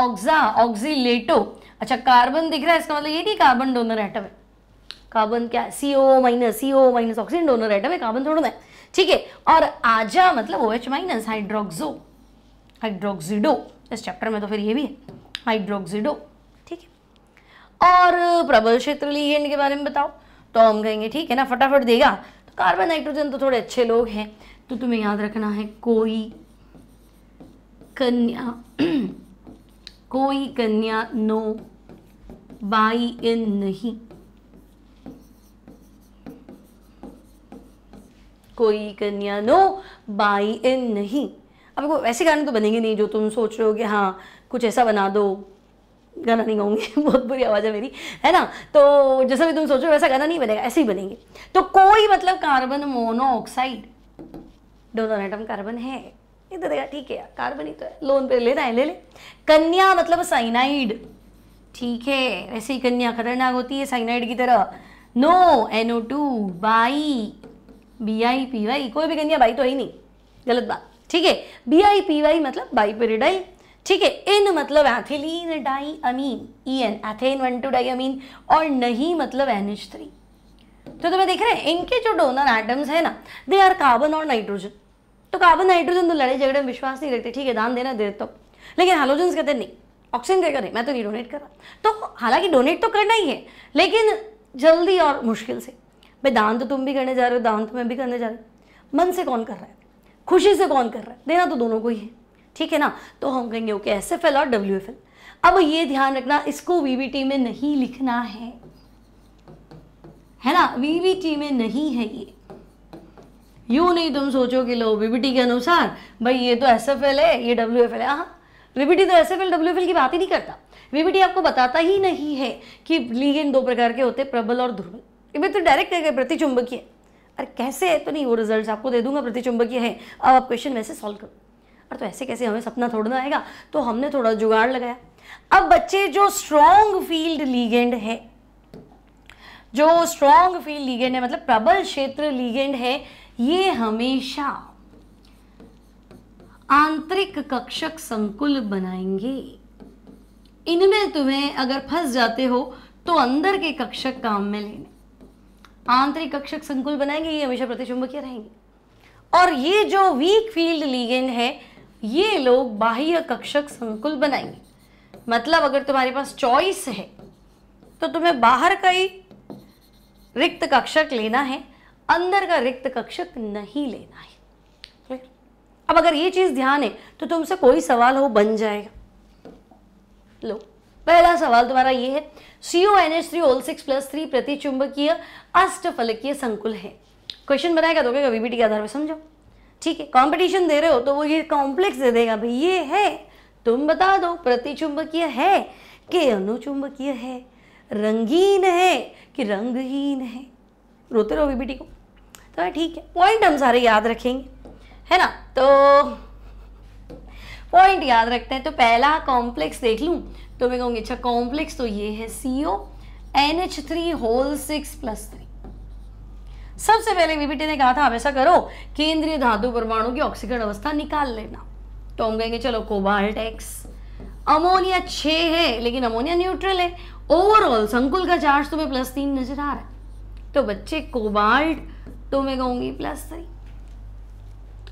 ऑक्सा ऑक्सीलेटो अच्छा कार्बन दिख रहा है इसका मतलब ये नहीं कार्बन डोनर एटम है कार्बन क्या C O minus C O minus oxygen donor atom है कार्बन थोड़ा है ठीक है और आजा मतलब O H minus hydroxo hydroxido इस चैप्टर में तो फिर ये भी है हाइड्रोक्सिडो और प्रबल क्षेत्र लिगेंड के बारे में बताओ तो हम कहेंगे ठीक है ना फटाफट देगा तो कार्बन नाइट्रोजन तो थोड़े अच्छे लोग हैं तो तुम्हें याद रखना है कोई कन्या [CLEARS THROAT] कोई कन्या नो बाई इन नहीं कोई कन्या नो बाई इन नहीं अब वैसे गाने तो बनेंगे नहीं जो तुम सोच रहे हो कि हाँ कुछ ऐसा बना दो गाना नहीं गाऊंगी [LAUGHS] बहुत बुरी आवाज़ है मेरी है ना तो जैसा भी तुम सोचो वैसा गाना नहीं बनेगा ऐसे ही बनेंगे तो कोई मतलब carbon monoxide donor atom carbon है ये तो देगा ठीक है यार कार्बन ही तो है लोन पे लेना है ले ले कन्या मतलब साइनाइड ठीक है वैसे ही कन्या खतरनाक होती है साइनाइड की तरह no NO two bi B I P Y कोई भी कन्या बाई तो है ही नहीं गलत बात ठीक है बी आई पी वाई मतलब बाई पेरिडाइल ठीक है इन मतलब ethylene diamine E e N ethane one two diamine और नहीं मतलब एन एच थ्री तो तुम्हें तो देख रहे हैं इनके जो डोनर एटम्स है ना दे आर कार्बन और नाइट्रोजन तो कार्बन नाइट्रोजन तो लड़े झगड़े में विश्वास नहीं रखते ठीक है दान देना दे तो लेकिन हाइलोजन कहते नहीं ऑक्सीजन कहकर नहीं मैं तो नहीं डोनेट कर रहा तो हालांकि डोनेट तो करना ही है लेकिन जल्दी और मुश्किल से भाई दान तो तुम भी करने जा रहे हो दान तो मैं भी करने जा रहा हूँ मन से कौन कर रहा है खुशी से कौन कर रहा है देना तो दोनों को ही है ठीक है ना तो हम कहेंगे ओके एस एफ एल और डब्ल्यू एफ एल अब ये ध्यान रखना इसको वीवीटी में नहीं लिखना है है ना वीवीटी में नहीं है ये यूं नहीं तुम सोचो कि लो वीवीटी के अनुसार भाई ये तो एस एफ एल है ये डब्ल्यू एफ एल है हाँ वीबीटी तो S F L W F L की बात ही नहीं करता वीवीटी आपको बताता ही नहीं है कि लिगेंड दो प्रकार के होते प्रबल और दुर्बल तो डायरेक्ट कह गए प्रतिचुंबकीय अरे कैसे है तो नहीं वो रिजल्ट्स आपको दे दूंगा प्रतिचुंबकीय है अब आप क्वेश्चन वैसे सॉल्व करो पर तो ऐसे कैसे हमें सपना थोड़ा ना आएगा तो हमने थोड़ा जुगाड़ लगाया अब बच्चे जो स्ट्रॉन्ग फील्ड लीगेंड है जो स्ट्रॉन्ग फील्ड लीगेंड है मतलब प्रबल क्षेत्र लीगेंड है ये हमेशा आंतरिक कक्षक संकुल बनाएंगे इनमें तुम्हें अगर फंस जाते हो तो अंदर के कक्षक काम में लेने आंतरिक कक्षक संकुल बनाएंगे ये हमेशा प्रतिचुंबकीय रहेंगे और ये जो वीक फील्ड लीगेंड है ये लोग बाह्य कक्षक संकुल बनाएंगे मतलब अगर तुम्हारे पास चॉइस है तो तुम्हें बाहर का ही रिक्त कक्षक लेना है अंदर का रिक्त कक्षक नहीं लेना है अब अगर ये चीज़ ध्यान है तो तुमसे कोई सवाल हो बन जाएगा लो पहला सवाल तुम्हारा ये है Co N H three whole six plus three प्रति चुंबकीय अष्टफलकीय संकुल है क्वेश्चन बनाएगा तो कभी बीटी के आधार पर समझो ठीक है कंपटीशन दे रहे हो तो वो ये कॉम्प्लेक्स दे देगा भाई ये है तुम बता दो प्रतिचुंबकीय है कि अनुचुंबकीय है रंगीन है कि रंगहीन है रोते रहो बीबीटी को तो हाँ, ठीक है पॉइंट हम सारे याद रखेंगे है ना तो पॉइंट याद रखते हैं तो पहला कॉम्प्लेक्स देख लूँ तो मैं कहूँगी अच्छा कॉम्प्लेक्स तो ये है C O N H three whole six plus three सबसे पहले बीबीटी ने कहा था ऐसा करो केंद्रीय धातु परमाणु की ऑक्सीकरण अवस्था निकाल लेना तो हम कहेंगे चलो कोबाल्ट एक्स अमोनिया छ है लेकिन अमोनिया न्यूट्रल है ओवरऑल संकुल का चार्ज तुम्हें प्लस तीन नजर आ रहा है तो बच्चे कोबाल्ट तो मैं कहूंगी प्लस थ्री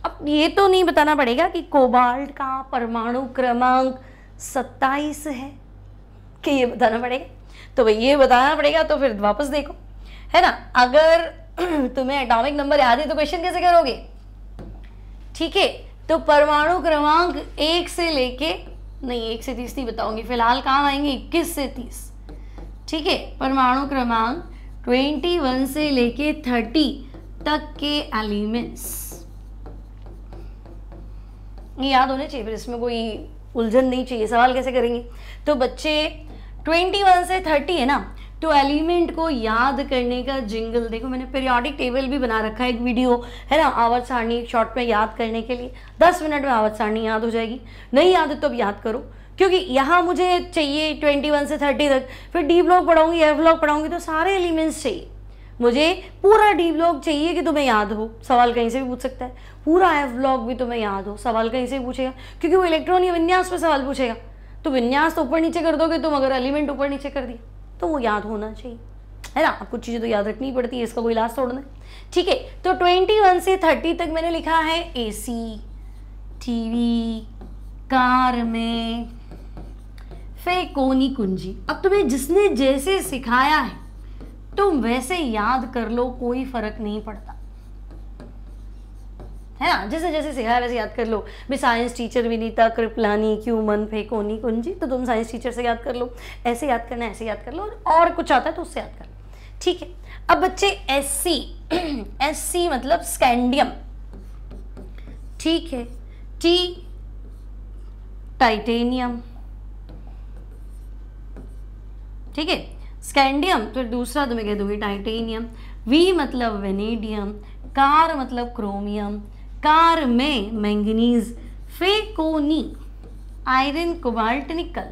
अब ये तो नहीं बताना पड़ेगा कि कोबाल्ट का परमाणु क्रमांक सत्ताईस है कि ये बताना पड़ेगा तो भाई ये बताना पड़ेगा तो फिर वापस देखो है ना अगर [CLEARS THROAT] तुम्हें एटॉमिक नंबर याद है तो क्वेश्चन कैसे करोगे ठीक है तो परमाणु क्रमांक एक से लेके नहीं एक से तीस नहीं बताऊंगी फिलहाल काम आएंगे इक्कीस से तीस ठीक है परमाणु क्रमांक ट्वेंटी वन से लेके थर्टी तक के एलिमेंट्स ये याद होने चाहिए फिर इसमें कोई उलझन नहीं चाहिए सवाल कैसे करेंगे तो बच्चे ट्वेंटी वन से थर्टी है ना तो एलिमेंट को याद करने का जिंगल देखो मैंने पीरियोडिक टेबल भी बना रखा है एक वीडियो है ना आवर सारणी शॉर्ट में याद करने के लिए दस मिनट में आवर सारणी याद हो जाएगी नहीं याद है तो अब याद करो क्योंकि यहाँ मुझे चाहिए ट्वेंटी वन से थर्टी तक फिर डी ब्लॉक पढ़ाऊंगी एफ ब्लॉक पढ़ाऊंगी तो सारे एलिमेंट्स चाहिए मुझे पूरा डी ब्लॉग चाहिए कि तुम्हें याद हो सवाल कहीं से भी पूछ सकता है पूरा एफ ब्लॉग भी तुम्हें याद हो सवाल कहीं से भी पूछेगा क्योंकि वो इलेक्ट्रॉन या विन्यास पर सवाल पूछेगा तो विन्यास तो ऊपर नीचे कर दोगे तुम अगर एलिमेंट ऊपर नीचे कर दिया तो वो याद होना चाहिए है ना कुछ चीज़ें तो याद रखनी पड़ती है इसका कोई लास्ट तोड़ना ठीक है तो 21 से 30 तक मैंने लिखा है एसी टीवी कार में फे कोनी कुंजी अब तुम्हें जिसने जैसे सिखाया है तुम वैसे याद कर लो कोई फर्क नहीं पड़ता है ना जैसे जैसे सिखाया वैसे याद कर लो भी साइंस टीचर भी था कृपलानी क्यूमन फेकोनी कुंजी तो तुम साइंस टीचर से याद कर लो ऐसे याद करना ऐसे याद कर लो और, कुछ आता है तो उससे याद कर लो ठीक है अब बच्चे एस सी एस सी मतलब स्कैंडियम ठीक है टी टाइटेनियम ठीक है स्कैंडियम फिर तो दूसरा तुम्हें तो कह दूंगी टाइटेनियम वी मतलब वेनेडियम कार मतलब क्रोमियम कार में मैंगनीज फेकोनी आयरन कोबाल्ट निकल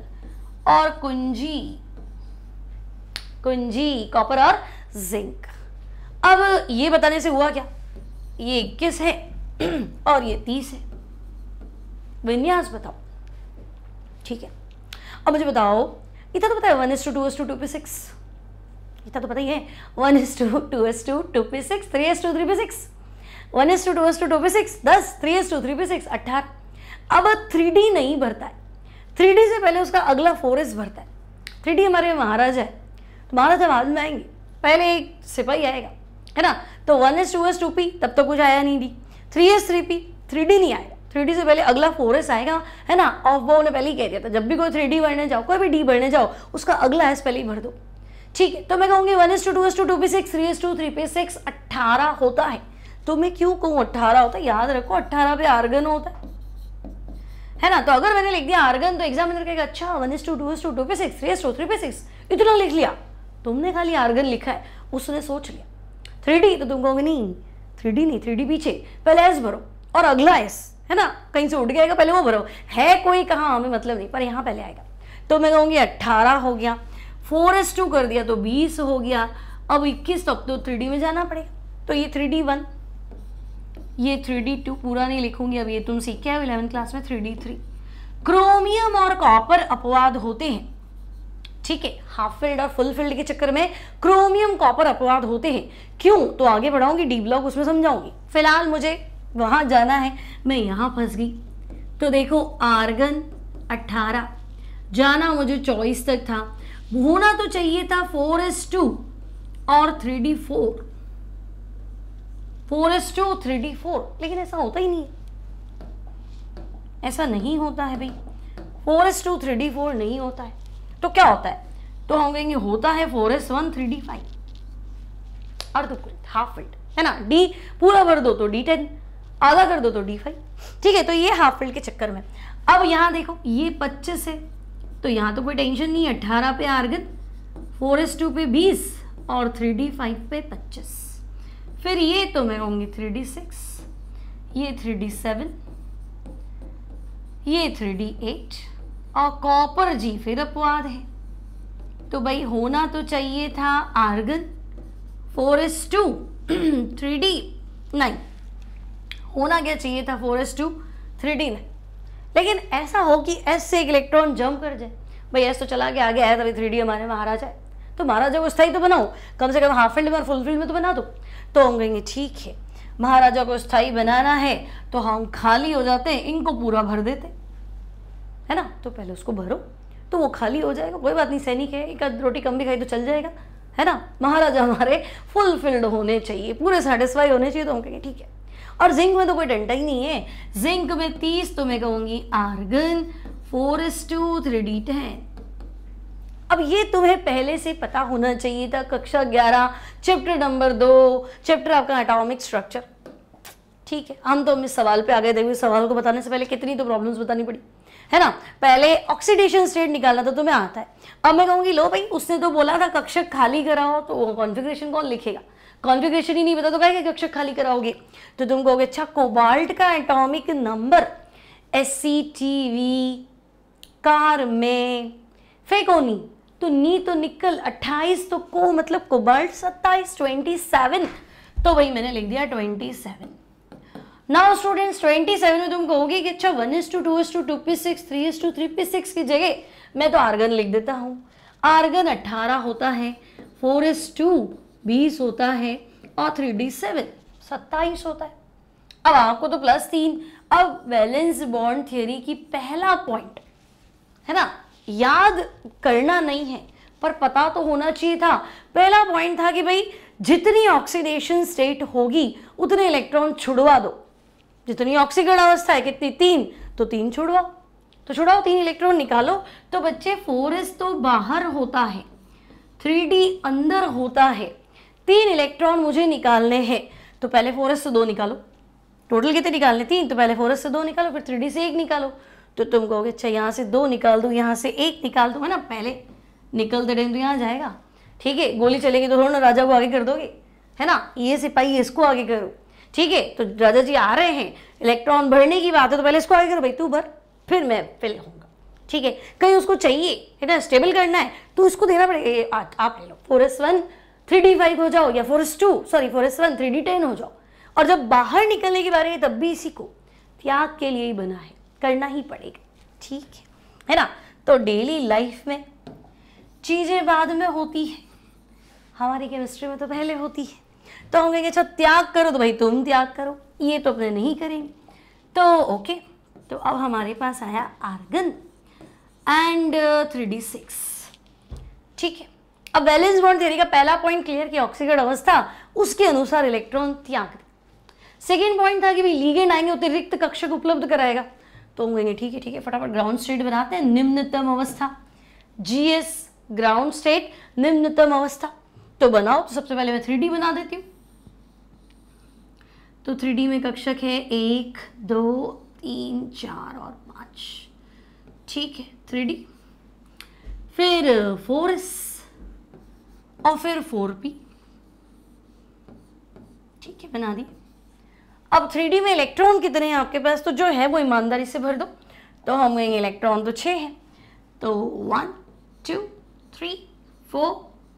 और कुंजी कुंजी कॉपर और जिंक अब ये बताने से हुआ क्या ये इक्कीस है [CLEARS THROAT] और ये तीस है विन्यास बताओ ठीक है अब मुझे बताओ इतना तो पता है one S two two S two two P six इतना तो पता ही है one S two two S two two P six three S two three P six one S two two S two two P six दस three S two three P six अट्ठारह अब थ्री डी नहीं भरता है थ्री डी से पहले उसका अगला फोर एस भरता है थ्री डी हमारे महाराजा है तो महाराजा बाद में आएंगे पहले एक सिपाही आएगा है ना तो one S two S two P तब तो कुछ आया नहीं D three S three P three D नहीं आएगा थ्री डी से पहले अगला फोर एस आएगा है ना और वो उन्हें पहले ही कह दिया था जब भी कोई थ्री डी भरने जाओ कोई भी डी भरने जाओ उसका अगला एस पहले ही भर दो ठीक है तो मैं कहूँगी one S two two S two two P six three S two three P six अट्ठारह होता है तो मैं क्यों कहूँ अट्ठारह होता है याद रखो अट्ठारह पे आर्गन होता है है ना तो अगर मैंने लिख दिया आर्गन तो एग्जाम तो कहेगा अच्छा one is two two is two two P six three is two three P six इतना लिख लिया तुमने खाली आर्गन लिखा है उसने सोच लिया थ्री डी तो तुम कहोगे नहीं थ्री डी नहीं थ्री डी पीछे पहले एस भरो और अगला एस है ना कहीं से उठ गया पहले वो भरो है कोई कहाँ हमें मतलब नहीं पर यहाँ पहले आएगा तो मैं कहूँगी अट्ठारह हो गया फोर एस टू कर दिया तो बीस हो गया अब इक्कीस तक तो थ्री डी में जाना पड़ेगा तो ये थ्री डी वन ये थ्री डी टू पूरा नहीं लिखूंगी अब ये तुम सीखे के आओ क्लास में थ्री डी थ्री क्रोमियम और कॉपर अपवाद होते हैं ठीक है हाफ फील्ड और फुल फील्ड के चक्कर में क्रोमियम कॉपर अपवाद होते हैं क्यों तो आगे बढ़ाऊंगी डी ब्लॉक उसमें समझाऊंगी फिलहाल मुझे वहां जाना है मैं यहां फंस गई तो देखो आर्गन 18 जाना मुझे चॉइस तक था होना तो चाहिए था फोर एस टू और three D four four S two three D four लेकिन ऐसा होता ही नहीं है ऐसा नहीं होता है भाई four S two three D four नहीं होता है तो क्या होता है तो हम कहेंगे होता है four S one three D five अर्धकुरित हाफ फिल्ड है ना डी पूरा भर दो तो डी टेन आधा कर दो तो डी फाइव ठीक है तो ये हाफ फिल्ड के चक्कर में अब यहाँ देखो ये पच्चीस है तो यहाँ तो कोई टेंशन नहीं है अट्ठारह पे आर्गन फोर एस टू पे बीस और थ्री डी फाइव पे पच्चीस फिर ये तो मैं कहूंगी थ्री डी सिक्स ये थ्री डी सेवन ये थ्री डी एट और कॉपर जी फिर अपवाद है तो भाई होना तो चाहिए था argon four S two three D nine होना क्या चाहिए था four S two three D nine लेकिन ऐसा हो कि एस से एक इलेक्ट्रॉन जम कर जाए भाई एस तो चला के आगे आया तभी थ्री डी हमारे महाराजा है तो महाराजा को स्थाई तो बनाओ कम से कम हाफ फील्ड में और फुल फील्ड में तो बना दो तो हम कहेंगे ठीक है महाराजा को स्थाई बनाना है तो हम खाली हो जाते हैं इनको पूरा भर देते है ना तो पहले उसको भरो तो वो खाली हो जाएगा कोई बात नहीं सैनिक है एक आध रोटी कम भी खाई तो चल जाएगा है ना महाराजा हमारे फुलफिल्ड होने चाहिए पूरे सेटिस्फाई होने चाहिए तो हम कहेंगे ठीक है और जिंक में तो कोई डंटा ही नहीं है जिंक में तीस तो मैं कहूंगी argon four S two three D ten अब ये तुम्हें पहले से पता होना चाहिए था कक्षा ग्यारह चैप्टर नंबर दो चैप्टर आपका एटॉमिक स्ट्रक्चर ठीक है हम तो हम इस सवाल पे आ गए देखिए सवाल को बताने से पहले कितनी तो प्रॉब्लम्स बतानी पड़ी है ना पहले ऑक्सीडेशन स्टेट निकालना था तुम्हें आता है अब मैं कहूंगी लो भाई उसने तो बोला था कक्षक खाली कराओ तो वो कॉन्फिग्रेशन कौन लिखेगा कॉन्फिग्रेशन ही नहीं पता तो कहेगा कक्षक खाली कराओगे तो तुम कहोगे अच्छा कोबाल्ट का atomic number S C T V car में फेकोनी तो नी तो निकल 28 तो को मतलब कोबाल्ट 27 27 तो वही मैंने लिख दिया 27 नाउ स्टूडेंट्स 27 में तुम कहोगे कि अच्छा one is two two is two two P six three is two three P six की जगह मैं तो आर्गन लिख देता हूँ आर्गन 18 होता है फोर इज टू बीस होता है और थ्री डी सेवन सत्ताईस होता है अब आपको तो प्लस तीन अब वैलेंस बॉन्ड थ्योरी की पहला पॉइंट है ना याद करना नहीं है पर पता तो होना चाहिए था पहला पॉइंट था कि भाई जितनी ऑक्सीडेशन स्टेट होगी उतने इलेक्ट्रॉन छुड़वा दो जितनी ऑक्सीकरण अवस्था है कितनी तीन तो तीन छुड़वाओ तो छुड़ाओ तीन इलेक्ट्रॉन निकालो तो बच्चे फोर तो बाहर होता है थ्री डी अंदर होता है तीन इलेक्ट्रॉन मुझे निकालने हैं तो पहले फोर से दो निकालो टोटल कितने निकालने तीन तो पहले फोर से दो निकालो फिर थ्री डी से एक निकालो तो तुम कहोगे अच्छा यहाँ से दो निकाल दूँ यहाँ से एक निकाल दूँ है ना पहले निकल दे रहे तो यहाँ जाएगा ठीक है गोली चलेगी तो थोड़ा ना राजा को आगे कर दोगे है ना ये सिपाही इसको आगे करो ठीक है तो राजा जी आ रहे हैं इलेक्ट्रॉन भरने की बात है तो पहले इसको आगे करो भाई तू भर फिर मैं फिल होऊंगा ठीक है कहीं उसको चाहिए है ना स्टेबल करना है तो उसको देना पड़ेगा आप ले लो four S one three D five हो जाओ या four S two sorry four S one three D ten हो जाओ और जब बाहर निकलने के बारे में तब भी इसी को त्याग के लिए ही बना है करना ही पड़ेगा ठीक है है ना तो डेली लाइफ में चीज़ें बाद में होती है हमारी केमिस्ट्री में तो पहले होती है तो हम कहेंगे अच्छा त्याग करो तो भाई तुम त्याग करो ये तो अपने नहीं करेंगे तो ओके तो अब हमारे पास आया argon and three D six ठीक है अब बैलेंस बॉन्ड थ्योरी का पहला पॉइंट क्लियर कि ऑक्सीकरण अवस्था उसके अनुसार इलेक्ट्रॉन त्याग सेकेंड पॉइंट था कि भाई लीगेंड आएंगे रिक्त कक्षक उपलब्ध कराएगा तो हम कहेंगे ठीक है ठीक है फटाफट ग्राउंड स्टेट बनाते हैं निम्नतम अवस्था जीएस ग्राउंड स्टेट निम्नतम अवस्था तो बनाओ तो सबसे पहले मैं थ्री बना देती हूँ तो थ्री में कक्षक है एक दो तीन चार और पाँच ठीक है थ्री फिर फोर एस और फिर फोर पी ठीक है बना दी अब थ्री में इलेक्ट्रॉन कितने हैं आपके पास तो जो है वो ईमानदारी से भर दो तो हम कहेंगे इलेक्ट्रॉन तो छः हैं तो one two three four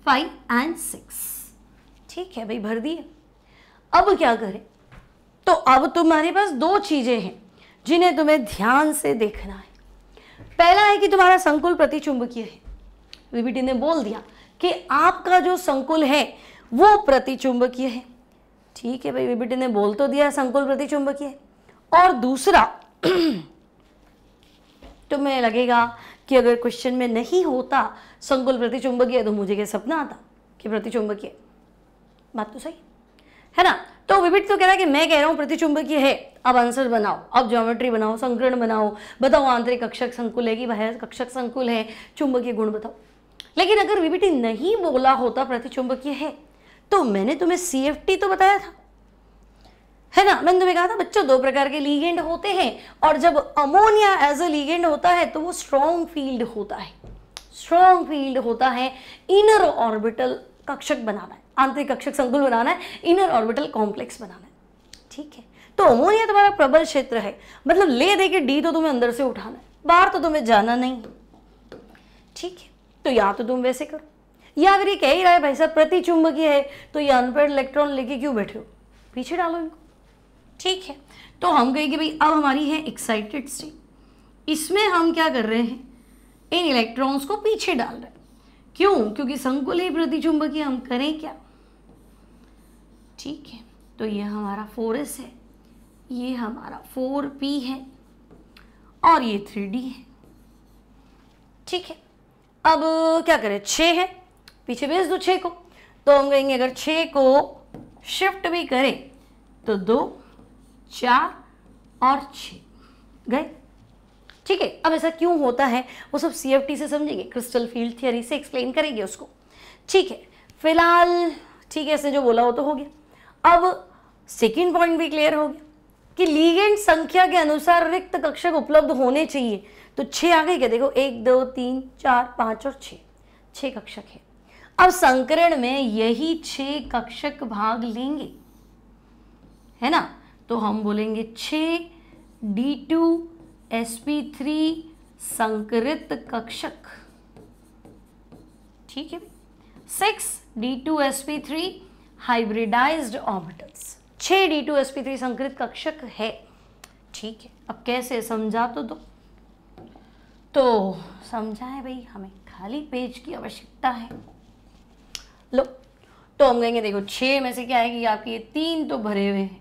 five and six ठीक है भाई भर दिए अब क्या करें तो अब तुम्हारे पास दो चीज़ें हैं जिन्हें तुम्हें ध्यान से देखना है पहला है कि तुम्हारा संकुल प्रतिचुंबकीय है वीबीटी ने बोल दिया कि आपका जो संकुल है वो प्रतिचुंबकीय है ठीक है भाई विबिट ने बोल तो दिया संकुल प्रति चुंबकीय और दूसरा [CLEARS THROAT] तुम्हें लगेगा कि अगर क्वेश्चन में नहीं होता संकुल प्रतिचुंबकीय तो मुझे क्या सपना आता कि प्रति चुंबकीय बात तो सही है ना तो विभिट तो कह रहा है कि मैं कह रहा हूं प्रति चुंबकीय है अब आंसर बनाओ अब ज्योमेट्री बनाओ संकरण बनाओ बताओ आंतरिक कक्षक संकुल है कि बाहर कक्षक संकुल है चुंबकीय गुण बताओ लेकिन अगर विभिटी नहीं बोला होता प्रति चुंबकीय है तो मैंने तुम्हें सी तो बताया था है ना मैंने तुम्हें कहा था बच्चों दो प्रकार के लीगेंड होते हैं और जब अमोनिया एज अ लीगेंड होता है तो वो स्ट्रॉन्ग फील्ड होता है स्ट्रॉन्ग फील्ड होता है इनर ऑर्बिटल कक्षक बनाना है आंतरिक कक्षक संकुल बनाना है इनर ऑर्बिटल कॉम्प्लेक्स बनाना है ठीक है तो अमोनिया तुम्हारा प्रबल क्षेत्र है मतलब ले दे के डी तो तुम्हें अंदर से उठाना है बाहर तो तुम्हें जाना नहीं ठीक है तो या तो तुम वैसे करो या अगर ये कह ही रहा है भाई साहब प्रति चुंबकीय है तो ये अनपेड इलेक्ट्रॉन लेके क्यों बैठे हो पीछे डालो इनको ठीक है तो हम कहेंगे भाई अब हमारी है एक्साइटेड स्टेट इसमें हम क्या कर रहे हैं इन इलेक्ट्रॉन्स को पीछे डाल रहे हैं क्यों क्योंकि संकुल ही प्रति चुंबकीय हम करें क्या ठीक है तो ये हमारा फोर एस है ये हमारा फोर पी है और ये थ्री डी है ठीक है अब क्या करें छः है पीछे भेज दो छः को तो हम कहेंगे अगर छः को शिफ्ट भी करें तो दो चार और छः गए ठीक है अब ऐसा क्यों होता है वो सब सी से समझेंगे क्रिस्टल फील्ड थियरी से एक्सप्लेन करेंगे उसको ठीक है फिलहाल ठीक है इसने जो बोला वो तो हो गया अब सेकेंड पॉइंट भी क्लियर हो गया कि लीगेंड संख्या के अनुसार रिक्त कक्षक उपलब्ध होने चाहिए तो छः आ गए क्या देखो एक दो तीन चार पाँच और छः छः कक्षक है अब संकरण में यही छः कक्षक भाग लेंगे है ना तो हम बोलेंगे छः D two S P three संकृत कक्षक ठीक है six D two S P three hybridized orbitals छः D two S P three संकृत कक्षक है ठीक है अब कैसे समझा तो दो तो समझाए भाई हमें खाली पेज की आवश्यकता है लो तो हम कहेंगे देखो छः में से क्या है कि आपके ये तीन तो भरे हुए हैं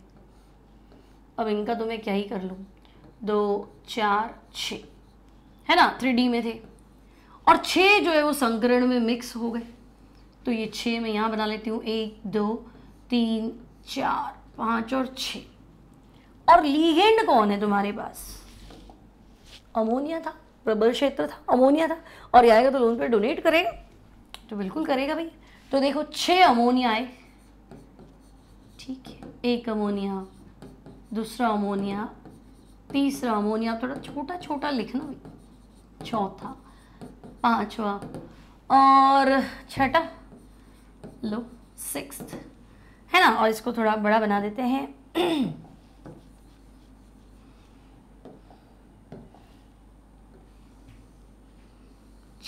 अब इनका तो मैं क्या ही कर लूँ दो चार छ है ना थ्री डी में थे और छः जो है वो संकरण में मिक्स हो गए तो ये छः मैं यहाँ बना लेती हूँ एक दो तीन चार पाँच और छ और लीगेंड कौन है तुम्हारे पास अमोनिया था प्रबल क्षेत्र था अमोनिया था और ये आएगा तो लोन पे डोनेट करेगा तो बिल्कुल करेगा भाई तो देखो छह अमोनिया आए ठीक है एक अमोनिया दूसरा अमोनिया तीसरा अमोनिया थोड़ा छोटा छोटा लिखना चौथा पांचवा और छठा लो सिक्स है ना और इसको थोड़ा बड़ा बना देते हैं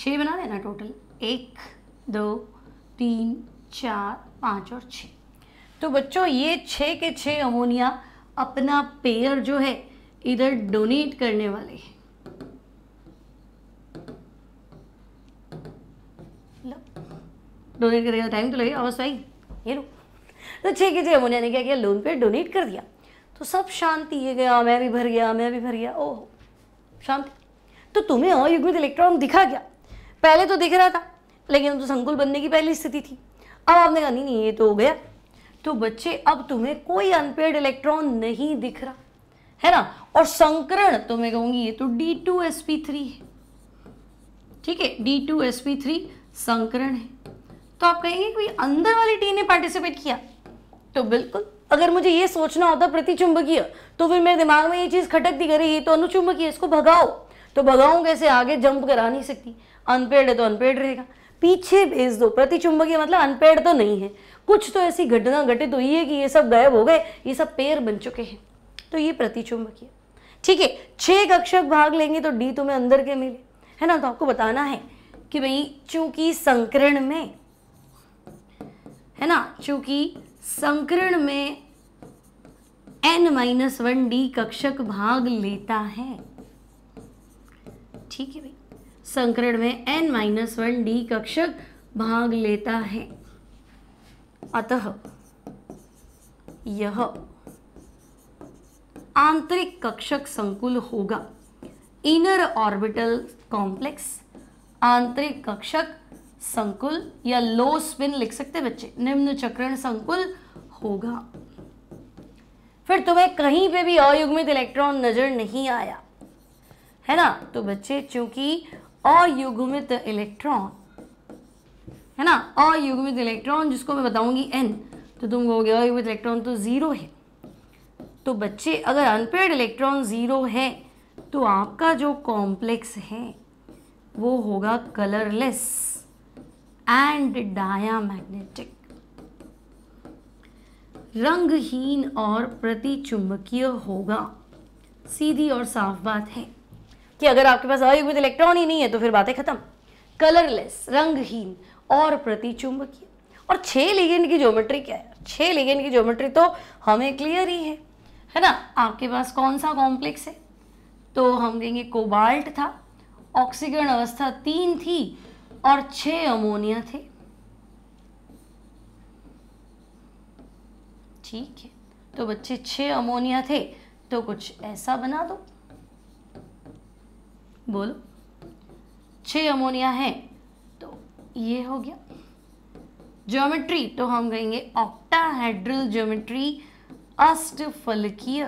छ बना देना टोटल एक दो तीन चार पाँच और छः तो बच्चों ये छः के छः अमोनिया अपना पेयर जो है इधर डोनेट करने वाले हैं डोनेट करेगा टाइम तो लगेगा बस भाई ये लो तो छः के छः अमोनिया ने क्या किया लोन पे डोनेट कर दिया तो सब शांति ये गया मैं भी भर गया मैं भी भर गया ओह शांति तो तुम्हें अयुग्मित तो इलेक्ट्रॉन दिखा गया पहले तो दिख रहा था लेकिन तो संकुल बनने की पहली स्थिति थी अब आपने कहा नहीं नहीं ये तो हो गया तो बच्चे अब तुम्हें कोई अनपेड इलेक्ट्रॉन नहीं दिख रहा है ना और संकरण तो मैं कहूंगी ये तो D two S P three है ठीक है D two S P three संकरण है तो आप कहेंगे कोई अंदर वाली टी ने पार्टिसिपेट किया तो बिल्कुल अगर मुझे ये सोचना होता प्रतिचुंबकीय तो फिर मेरे दिमाग में ये चीज़ खटकती करे ये तो अनुचुंबकीय इसको भगाओ तो भगाऊँ कैसे आगे जंप करा नहीं सकती अनपेड है तो अनपेड रहेगा पीछे भेज दो प्रतिचुंबकीय मतलब अनपेड तो नहीं है कुछ तो ऐसी घटना घटित हुई है कि ये सब गायब हो गए ये सब पेड़ बन चुके हैं तो ये प्रतिचुंबकीय ठीक है छह कक्षक भाग लेंगे तो डी तुम्हें अंदर के मिले है ना तो आपको बताना है कि भाई चूंकि संकरण में है ना चूंकि संकरण में एन माइनस वन डी कक्षक भाग लेता है ठीक है भाई संकरण में एन माइनस वन डी कक्षक भाग लेता है अतः यह आंतरिक कक्षक संकुल होगा इनर ऑर्बिटल कॉम्प्लेक्स आंतरिक कक्षक संकुल या लो स्पिन लिख सकते बच्चे निम्न चक्रण संकुल होगा फिर तुम्हें कहीं पे भी अयुग्मित इलेक्ट्रॉन नजर नहीं आया है ना तो बच्चे चूंकि अयुग्मित इलेक्ट्रॉन है ना अयुग्मित इलेक्ट्रॉन जिसको मैं बताऊंगी एन तो तुम कहोगे अयुग्मित इलेक्ट्रॉन तो ज़ीरो है तो बच्चे अगर अनपेड इलेक्ट्रॉन ज़ीरो है तो आपका जो कॉम्प्लेक्स है वो होगा कलरलेस एंड डायामैग्नेटिक रंगहीन और प्रतिचुंबकीय होगा सीधी और साफ बात है कि अगर आपके पास अयुग्मित इलेक्ट्रॉन ही नहीं है तो फिर बातें खत्म कलरलेस रंगहीन और प्रतिचुंबकीय और छह लिगेंड की ज्योमेट्री क्या है छह लिगेंड की ज्योमेट्री तो हमें क्लियर ही है है ना आपके पास कौन सा कॉम्प्लेक्स है तो हम कहेंगे कोबाल्ट था ऑक्सीकरण अवस्था तीन थी और छह अमोनिया थे ठीक है तो बच्चे छह अमोनिया थे तो कुछ ऐसा बना दो बोलो छ अमोनिया है तो ये हो गया ज्योमेट्री तो हम कहेंगे ऑक्टाहेड्रल ज्योमेट्री फलकीय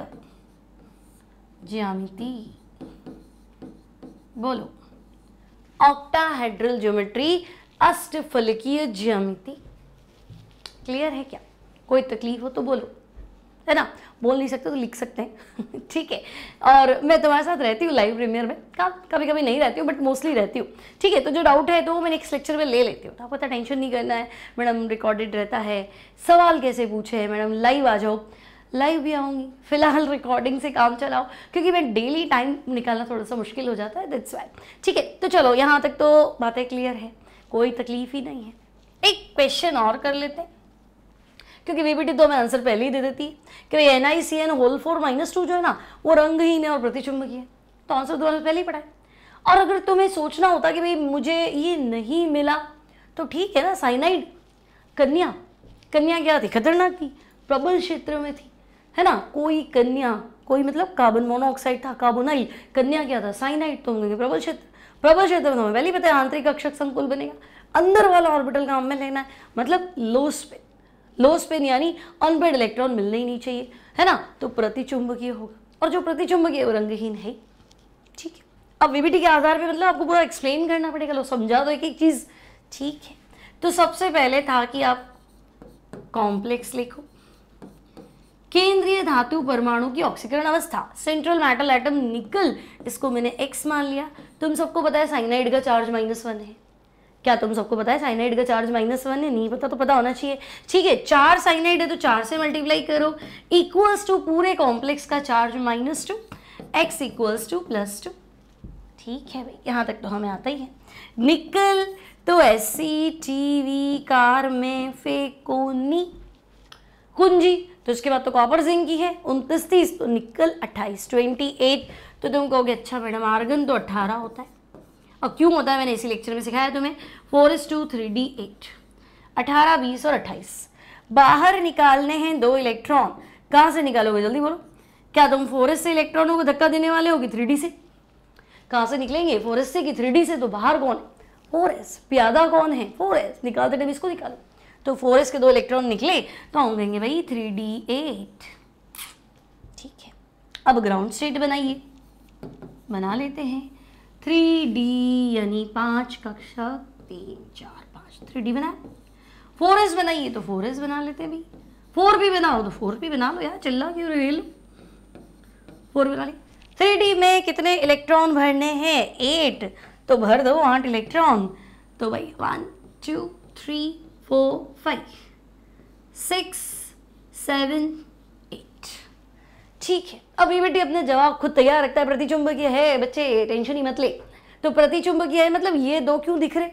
ज्यामिति बोलो ऑक्टाहेड्रल ज्योमेट्री फलकीय ज्यामिति क्लियर है क्या कोई तकलीफ हो तो बोलो है ना बोल नहीं सकते तो लिख सकते हैं [LAUGHS] ठीक है और मैं तुम्हारे साथ रहती हूँ लाइव प्रीमियर में कभी कभी नहीं रहती हूँ बट मोस्टली रहती हूँ ठीक है तो जो डाउट है तो वो मैं नेक्स्ट लेक्चर में ले लेती हूँ तो आपको पता टेंशन नहीं करना है मैडम रिकॉर्डेड रहता है सवाल कैसे पूछे मैडम लाइव आ जाओ लाइव भी आऊँगी फिलहाल रिकॉर्डिंग से काम चलाओ क्योंकि मैं डेली टाइम निकालना थोड़ा सा मुश्किल हो जाता है दैट्स वाई ठीक है तो चलो यहाँ तक तो बातें क्लियर है कोई तकलीफ ही नहीं है एक क्वेश्चन और कर लेते हैं क्योंकि वीबीटी तो हमें आंसर पहले ही दे देती कि भाई N I C N whole four minus two जो है ना वो रंगहीन है और प्रतिचुंबकीय है तो आंसर तो मैंने पहले ही पढ़ा है और अगर तुम्हें सोचना होता कि भाई मुझे ये नहीं मिला तो ठीक है ना साइनाइड कन्या कन्या क्या थी खतरनाक थी प्रबल क्षेत्र में थी है ना कोई कन्या कोई मतलब कार्बन मोनोऑक्साइड था कार्बोनाइल कन्या क्या था साइनाइड तो हम प्रबल क्षेत्र प्रबल क्षेत्र में तो हमें पहले पता है आंतरिक अक्षक संकुल बनेगा अंदर वाला ऑर्बिटल का हमें लेना है मतलब लो स्पिन लो स्पिन यानी अनपेड इलेक्ट्रॉन मिलने ही नहीं चाहिए है ना तो प्रतिचुंबकीय होगा और जो प्रतिचुंबकीय वो रंगहीन है ठीक है अब वीबीटी के आधार पे मतलब आपको पूरा एक्सप्लेन करना पड़ेगा लो समझा दो एक एक चीज़ ठीक है तो सबसे पहले था कि आप कॉम्प्लेक्स लिखो केंद्रीय धातु परमाणु की ऑक्सीकरण अवस्था सेंट्रल मेटल एटम निकल इसको मैंने एक्स मान लिया तुम सबको पता है साइनाइड का चार्ज माइनस वन है क्या तुम सबको पता है साइनाइड का चार्ज माइनस वन है नहीं पता तो पता होना चाहिए ठीक है चार साइनाइड है तो चार से मल्टीप्लाई करो इक्वल्स टू पूरे कॉम्प्लेक्स का charge minus two X equals two plus two ठीक है भाई यहाँ तक तो हमें आता ही है निकल तो ऐसी टीवी e कार में फेकोनी कुंजी तो उसके बाद तो कॉपर जिंक की है उनतीस तीस तो निकल अट्ठाईस ट्वेंटी एट तो तुम कहोगे अच्छा मैडम आर्गन तो अट्ठारह होता है और क्यों होता है मैंने इसी लेक्चर में सिखाया तुम्हें फोर इस टू थ्री डी एट अठारह बीस और अट्ठाईस बाहर निकालने हैं दो इलेक्ट्रॉन कहाँ से निकालोगे जल्दी बोलो क्या तुम फोर से इलेक्ट्रॉनों को धक्का देने वाले होगी थ्री से कहाँ से निकलेंगे फोरेस्ट से कि थ्री से तो बाहर कौन है एस प्यादा कौन है एस निकालते टाइम इसको निकालो तो एस के दो इलेक्ट्रॉन निकले तो हम कहेंगे भाई थ्री डी एट ठीक है अब ग्राउंड स्टेट बनाइए बना लेते हैं थ्री डी यानी पाँच कक्षा तीन चार पाँच थ्री डी बनाए फोर एस बनाइए तो फोर एस बना लेते हैं फोर भी बनाओ तो फोर भी बना लो यार चिल्ला क्यों रेल लो फोर बना ली थ्री डी में कितने इलेक्ट्रॉन भरने हैं एट तो भर दो आठ इलेक्ट्रॉन तो भाई one two three four five six seven eight ठीक है अब ये बेटी अपने जवाब खुद तैयार रखता है प्रतिचुंबकीय है बच्चे टेंशन ही मत ले तो प्रतिचुंबकीय है मतलब ये दो क्यों दिख रहे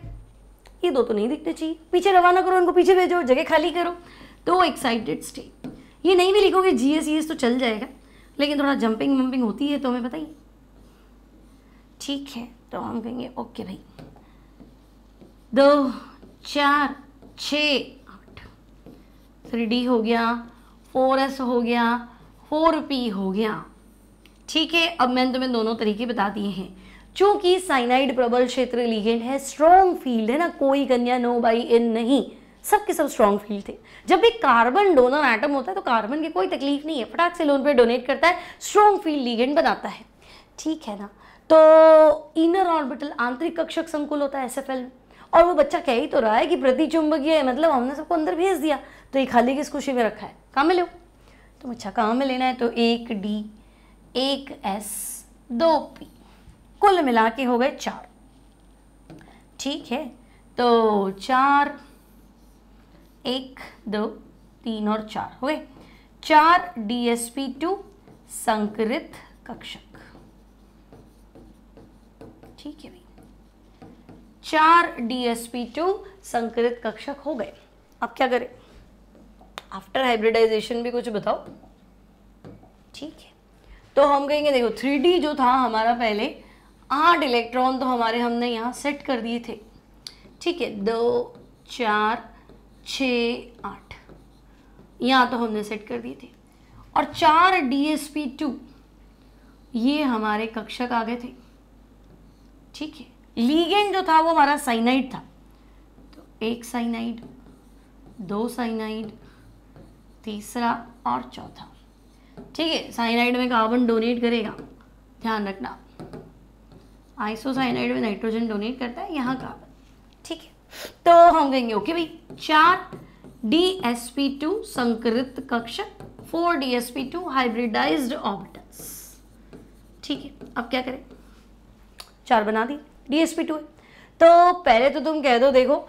ये दो तो नहीं दिखते चाहिए पीछे रवाना करो उनको पीछे भेजो जगह खाली करो तो एक्साइटेड स्टेट ये नहीं भी लिखोगे जी एस e तो चल जाएगा लेकिन थोड़ा जंपिंग वम्पिंग होती है तो हमें बताइए ठीक है तो हम कहेंगे ओके भाई दो चार छ आठ थ्री डी हो गया फोर एस हो गया फोर पी हो गया ठीक है अब मैंने तुम्हें दोनों तरीके बता दिए हैं चूंकि साइनाइड प्रबल क्षेत्र लीगेंड है स्ट्रॉन्ग फील्ड है ना कोई कन्या नो बाई इन नहीं सब के सब स्ट्रॉन्ग फील्ड थे जब भी कार्बन डोनर एटम होता है तो कार्बन की कोई तकलीफ नहीं है फटाक से लोन पे डोनेट करता है स्ट्रॉन्ग फील्ड लीगेंड बनाता है ठीक है ना तो इनर ऑर्बिटल आंतरिक कक्षक संकुल होता है एस और वो बच्चा कह ही तो रहा है कि प्रतिचुंबकीय मतलब हमने सबको अंदर भेज दिया तो ये खाली किस खुशी में रखा है कहाँ मिले तो अच्छा कहाँ में लेना है तो एक डी एक एस दो पी कुल मिला के हो गए चार ठीक है तो चार एक दो तीन और चार हुए चार डीएसपी टू संकृत कक्षक ठीक है भाई चार डीएसपी टू संकृत कक्षक हो गए अब क्या करें आफ्टर हाइब्रिडाइजेशन भी कुछ बताओ ठीक है तो हम कहेंगे देखो थ्री जो था हमारा पहले आठ इलेक्ट्रॉन तो हमारे हमने यहाँ सेट कर दिए थे ठीक है दो चार छ आठ यहाँ तो हमने सेट कर दिए थे और चार डी एस पी टू ये हमारे कक्षक आ गए थे ठीक है लीगेंड जो था वो हमारा साइनाइड था तो एक साइनाइड दो साइनाइड तीसरा और चौथा ठीक है साइनाइड में कार्बन डोनेट करेगा ध्यान रखना आइसोसाइनाइड में नाइट्रोजन डोनेट करता है यहाँ कार्बन ठीक है तो हम कहेंगे ओके भाई चार डी एस पी टू संकृत कक्ष four D S P two hybridize orbitals ठीक है अब क्या करें चार बना दी डी एस पी टू है तो पहले तो तुम कह दो देखो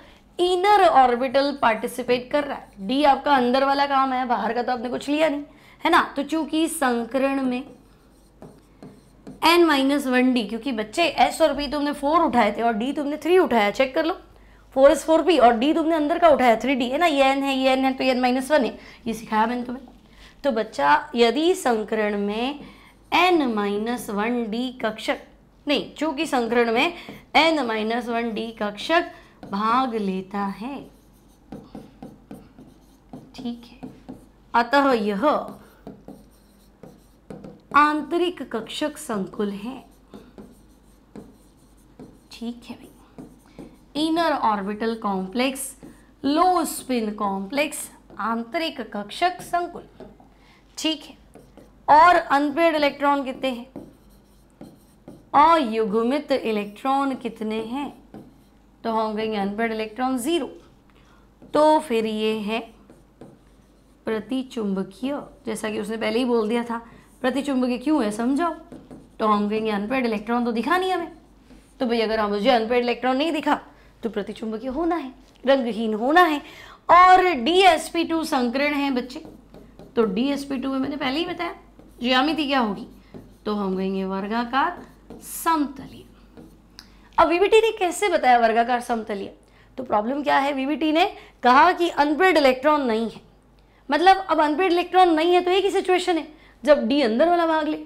इनर ऑर्बिटल पार्टिसिपेट कर रहा है डी आपका अंदर वाला काम है बाहर का तो आपने कुछ लिया नहीं है ना तो चूंकि संकरण में एन माइनस वन डी क्योंकि बच्चे एस और पी तुमने फोर उठाए थे और डी तुमने थ्री उठाया चेक कर लो फोर एस फोर पी और डी तुमने अंदर का उठाया थ्री डी है ना ये एन है ये एन है तो ये एन माइनस वन है ये सिखाया मैंने तुम्हें तो बच्चा यदि संकरण में एन माइनस वन डी कक्षक नहीं चूंकि संकरण में एन माइनस वन डी कक्षक भाग लेता है ठीक है अतः यह आंतरिक कक्षक संकुल है ठीक है भाई inner orbital complex low spin complex आंतरिक कक्षक संकुल ठीक है और अनपेड इलेक्ट्रॉन कितने हैं अयुगमित इलेक्ट्रॉन कितने हैं तो हो गई अनपेड इलेक्ट्रॉन ज़ीरो तो फिर ये है प्रतिचुंबकीय जैसा कि उसने पहले ही बोल दिया था प्रतिचुंबकीय क्यों है समझाओ तो हम कहेंगे अनपेड इलेक्ट्रॉन तो दिखा नहीं हमें तो भाई अगर हम हाँ मुझे अनपेड इलेक्ट्रॉन नहीं दिखा तो प्रतिचुंबकीय होना है रंगहीन होना है और डी एस पी टू संकरण है बच्चे तो डी एस पी टू में मैंने पहले ही बताया ज्यामिति क्या होगी तो हम कहेंगे वर्गाकार समतलीय अब वीवीटी ने कैसे बताया वर्गाकार समतलीय तो प्रॉब्लम क्या है वीवीटी ने कहा कि अनपेड इलेक्ट्रॉन नहीं है मतलब अब अनपेड इलेक्ट्रॉन नहीं है तो एक ही सिचुएशन है जब डी अंदर वाला भाग ले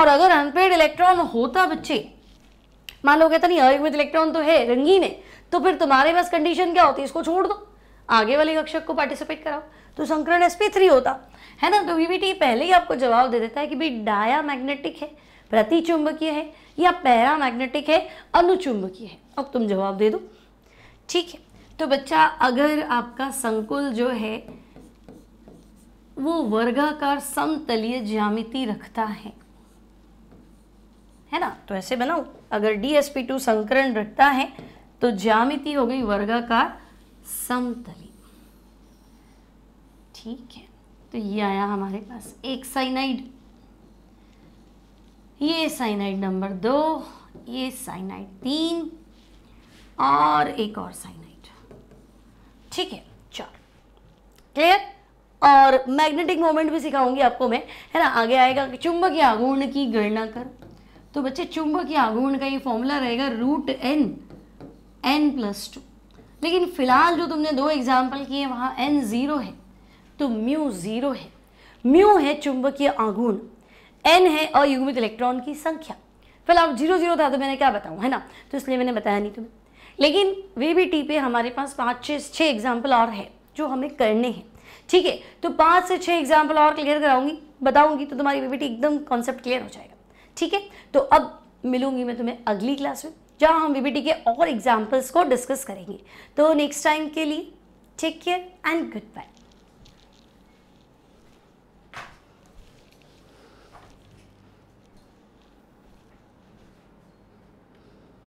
और अगर अनपेड इलेक्ट्रॉन होता बच्चे मान लो कहता नहीं अयुग्मित इलेक्ट्रॉन तो है रंगीन है तो फिर तुम्हारे पास कंडीशन क्या होती है इसको छोड़ दो आगे वाले कक्षक को पार्टिसिपेट कराओ तो संकरण एस होता है ना तो वीवीटी पहले ही आपको जवाब दे देता है कि भाई डाया मैग्नेटिक है प्रतिचुंबकीय है या पैरामैग्नेटिक है अनुचुंबकीय है अब तुम जवाब दे दो ठीक है तो बच्चा अगर आपका संकुल जो है वो वर्गाकार समतलीय ज्यामिति रखता है है ना तो ऐसे बनाओ अगर डीएसपी टू संकरण रखता है तो ज्यामिति हो गई वर्गाकार समतली ठीक है तो ये आया हमारे पास एक साइनाइड ये साइनाइड नंबर दो ये साइनाइड तीन और एक और साइनाइड ठीक है चार क्लियर और मैग्नेटिक मोमेंट भी सिखाऊंगी आपको मैं है ना आगे आएगा चुंबकीय आगुण की गणना कर तो बच्चे चुंबकीय आगुण का ये फॉर्मूला रहेगा root N N plus two लेकिन फिलहाल जो तुमने दो एग्जाम्पल किए वहां एन ज़ीरो है तो म्यू ज़ीरो है म्यू है चुंबकीय आगुण एन है अयुग्मित इलेक्ट्रॉन की संख्या फिलहाल जीरो जीरो था तो मैंने क्या बताऊँ है ना तो इसलिए मैंने बताया नहीं तुम्हें लेकिन वे भी टी पे हमारे पास पाँच छः छः एग्जाम्पल और है जो हमें करने हैं ठीक है तो पाँच से छः एग्जाम्पल और क्लियर कराऊंगी बताऊंगी तो तुम्हारी वीबीटी एकदम कॉन्सेप्ट क्लियर हो जाएगा ठीक है तो अब मिलूंगी मैं तुम्हें अगली क्लास में जहाँ हम वीबीटी के और एग्जाम्पल्स को डिस्कस करेंगे तो नेक्स्ट टाइम के लिए take care and good bye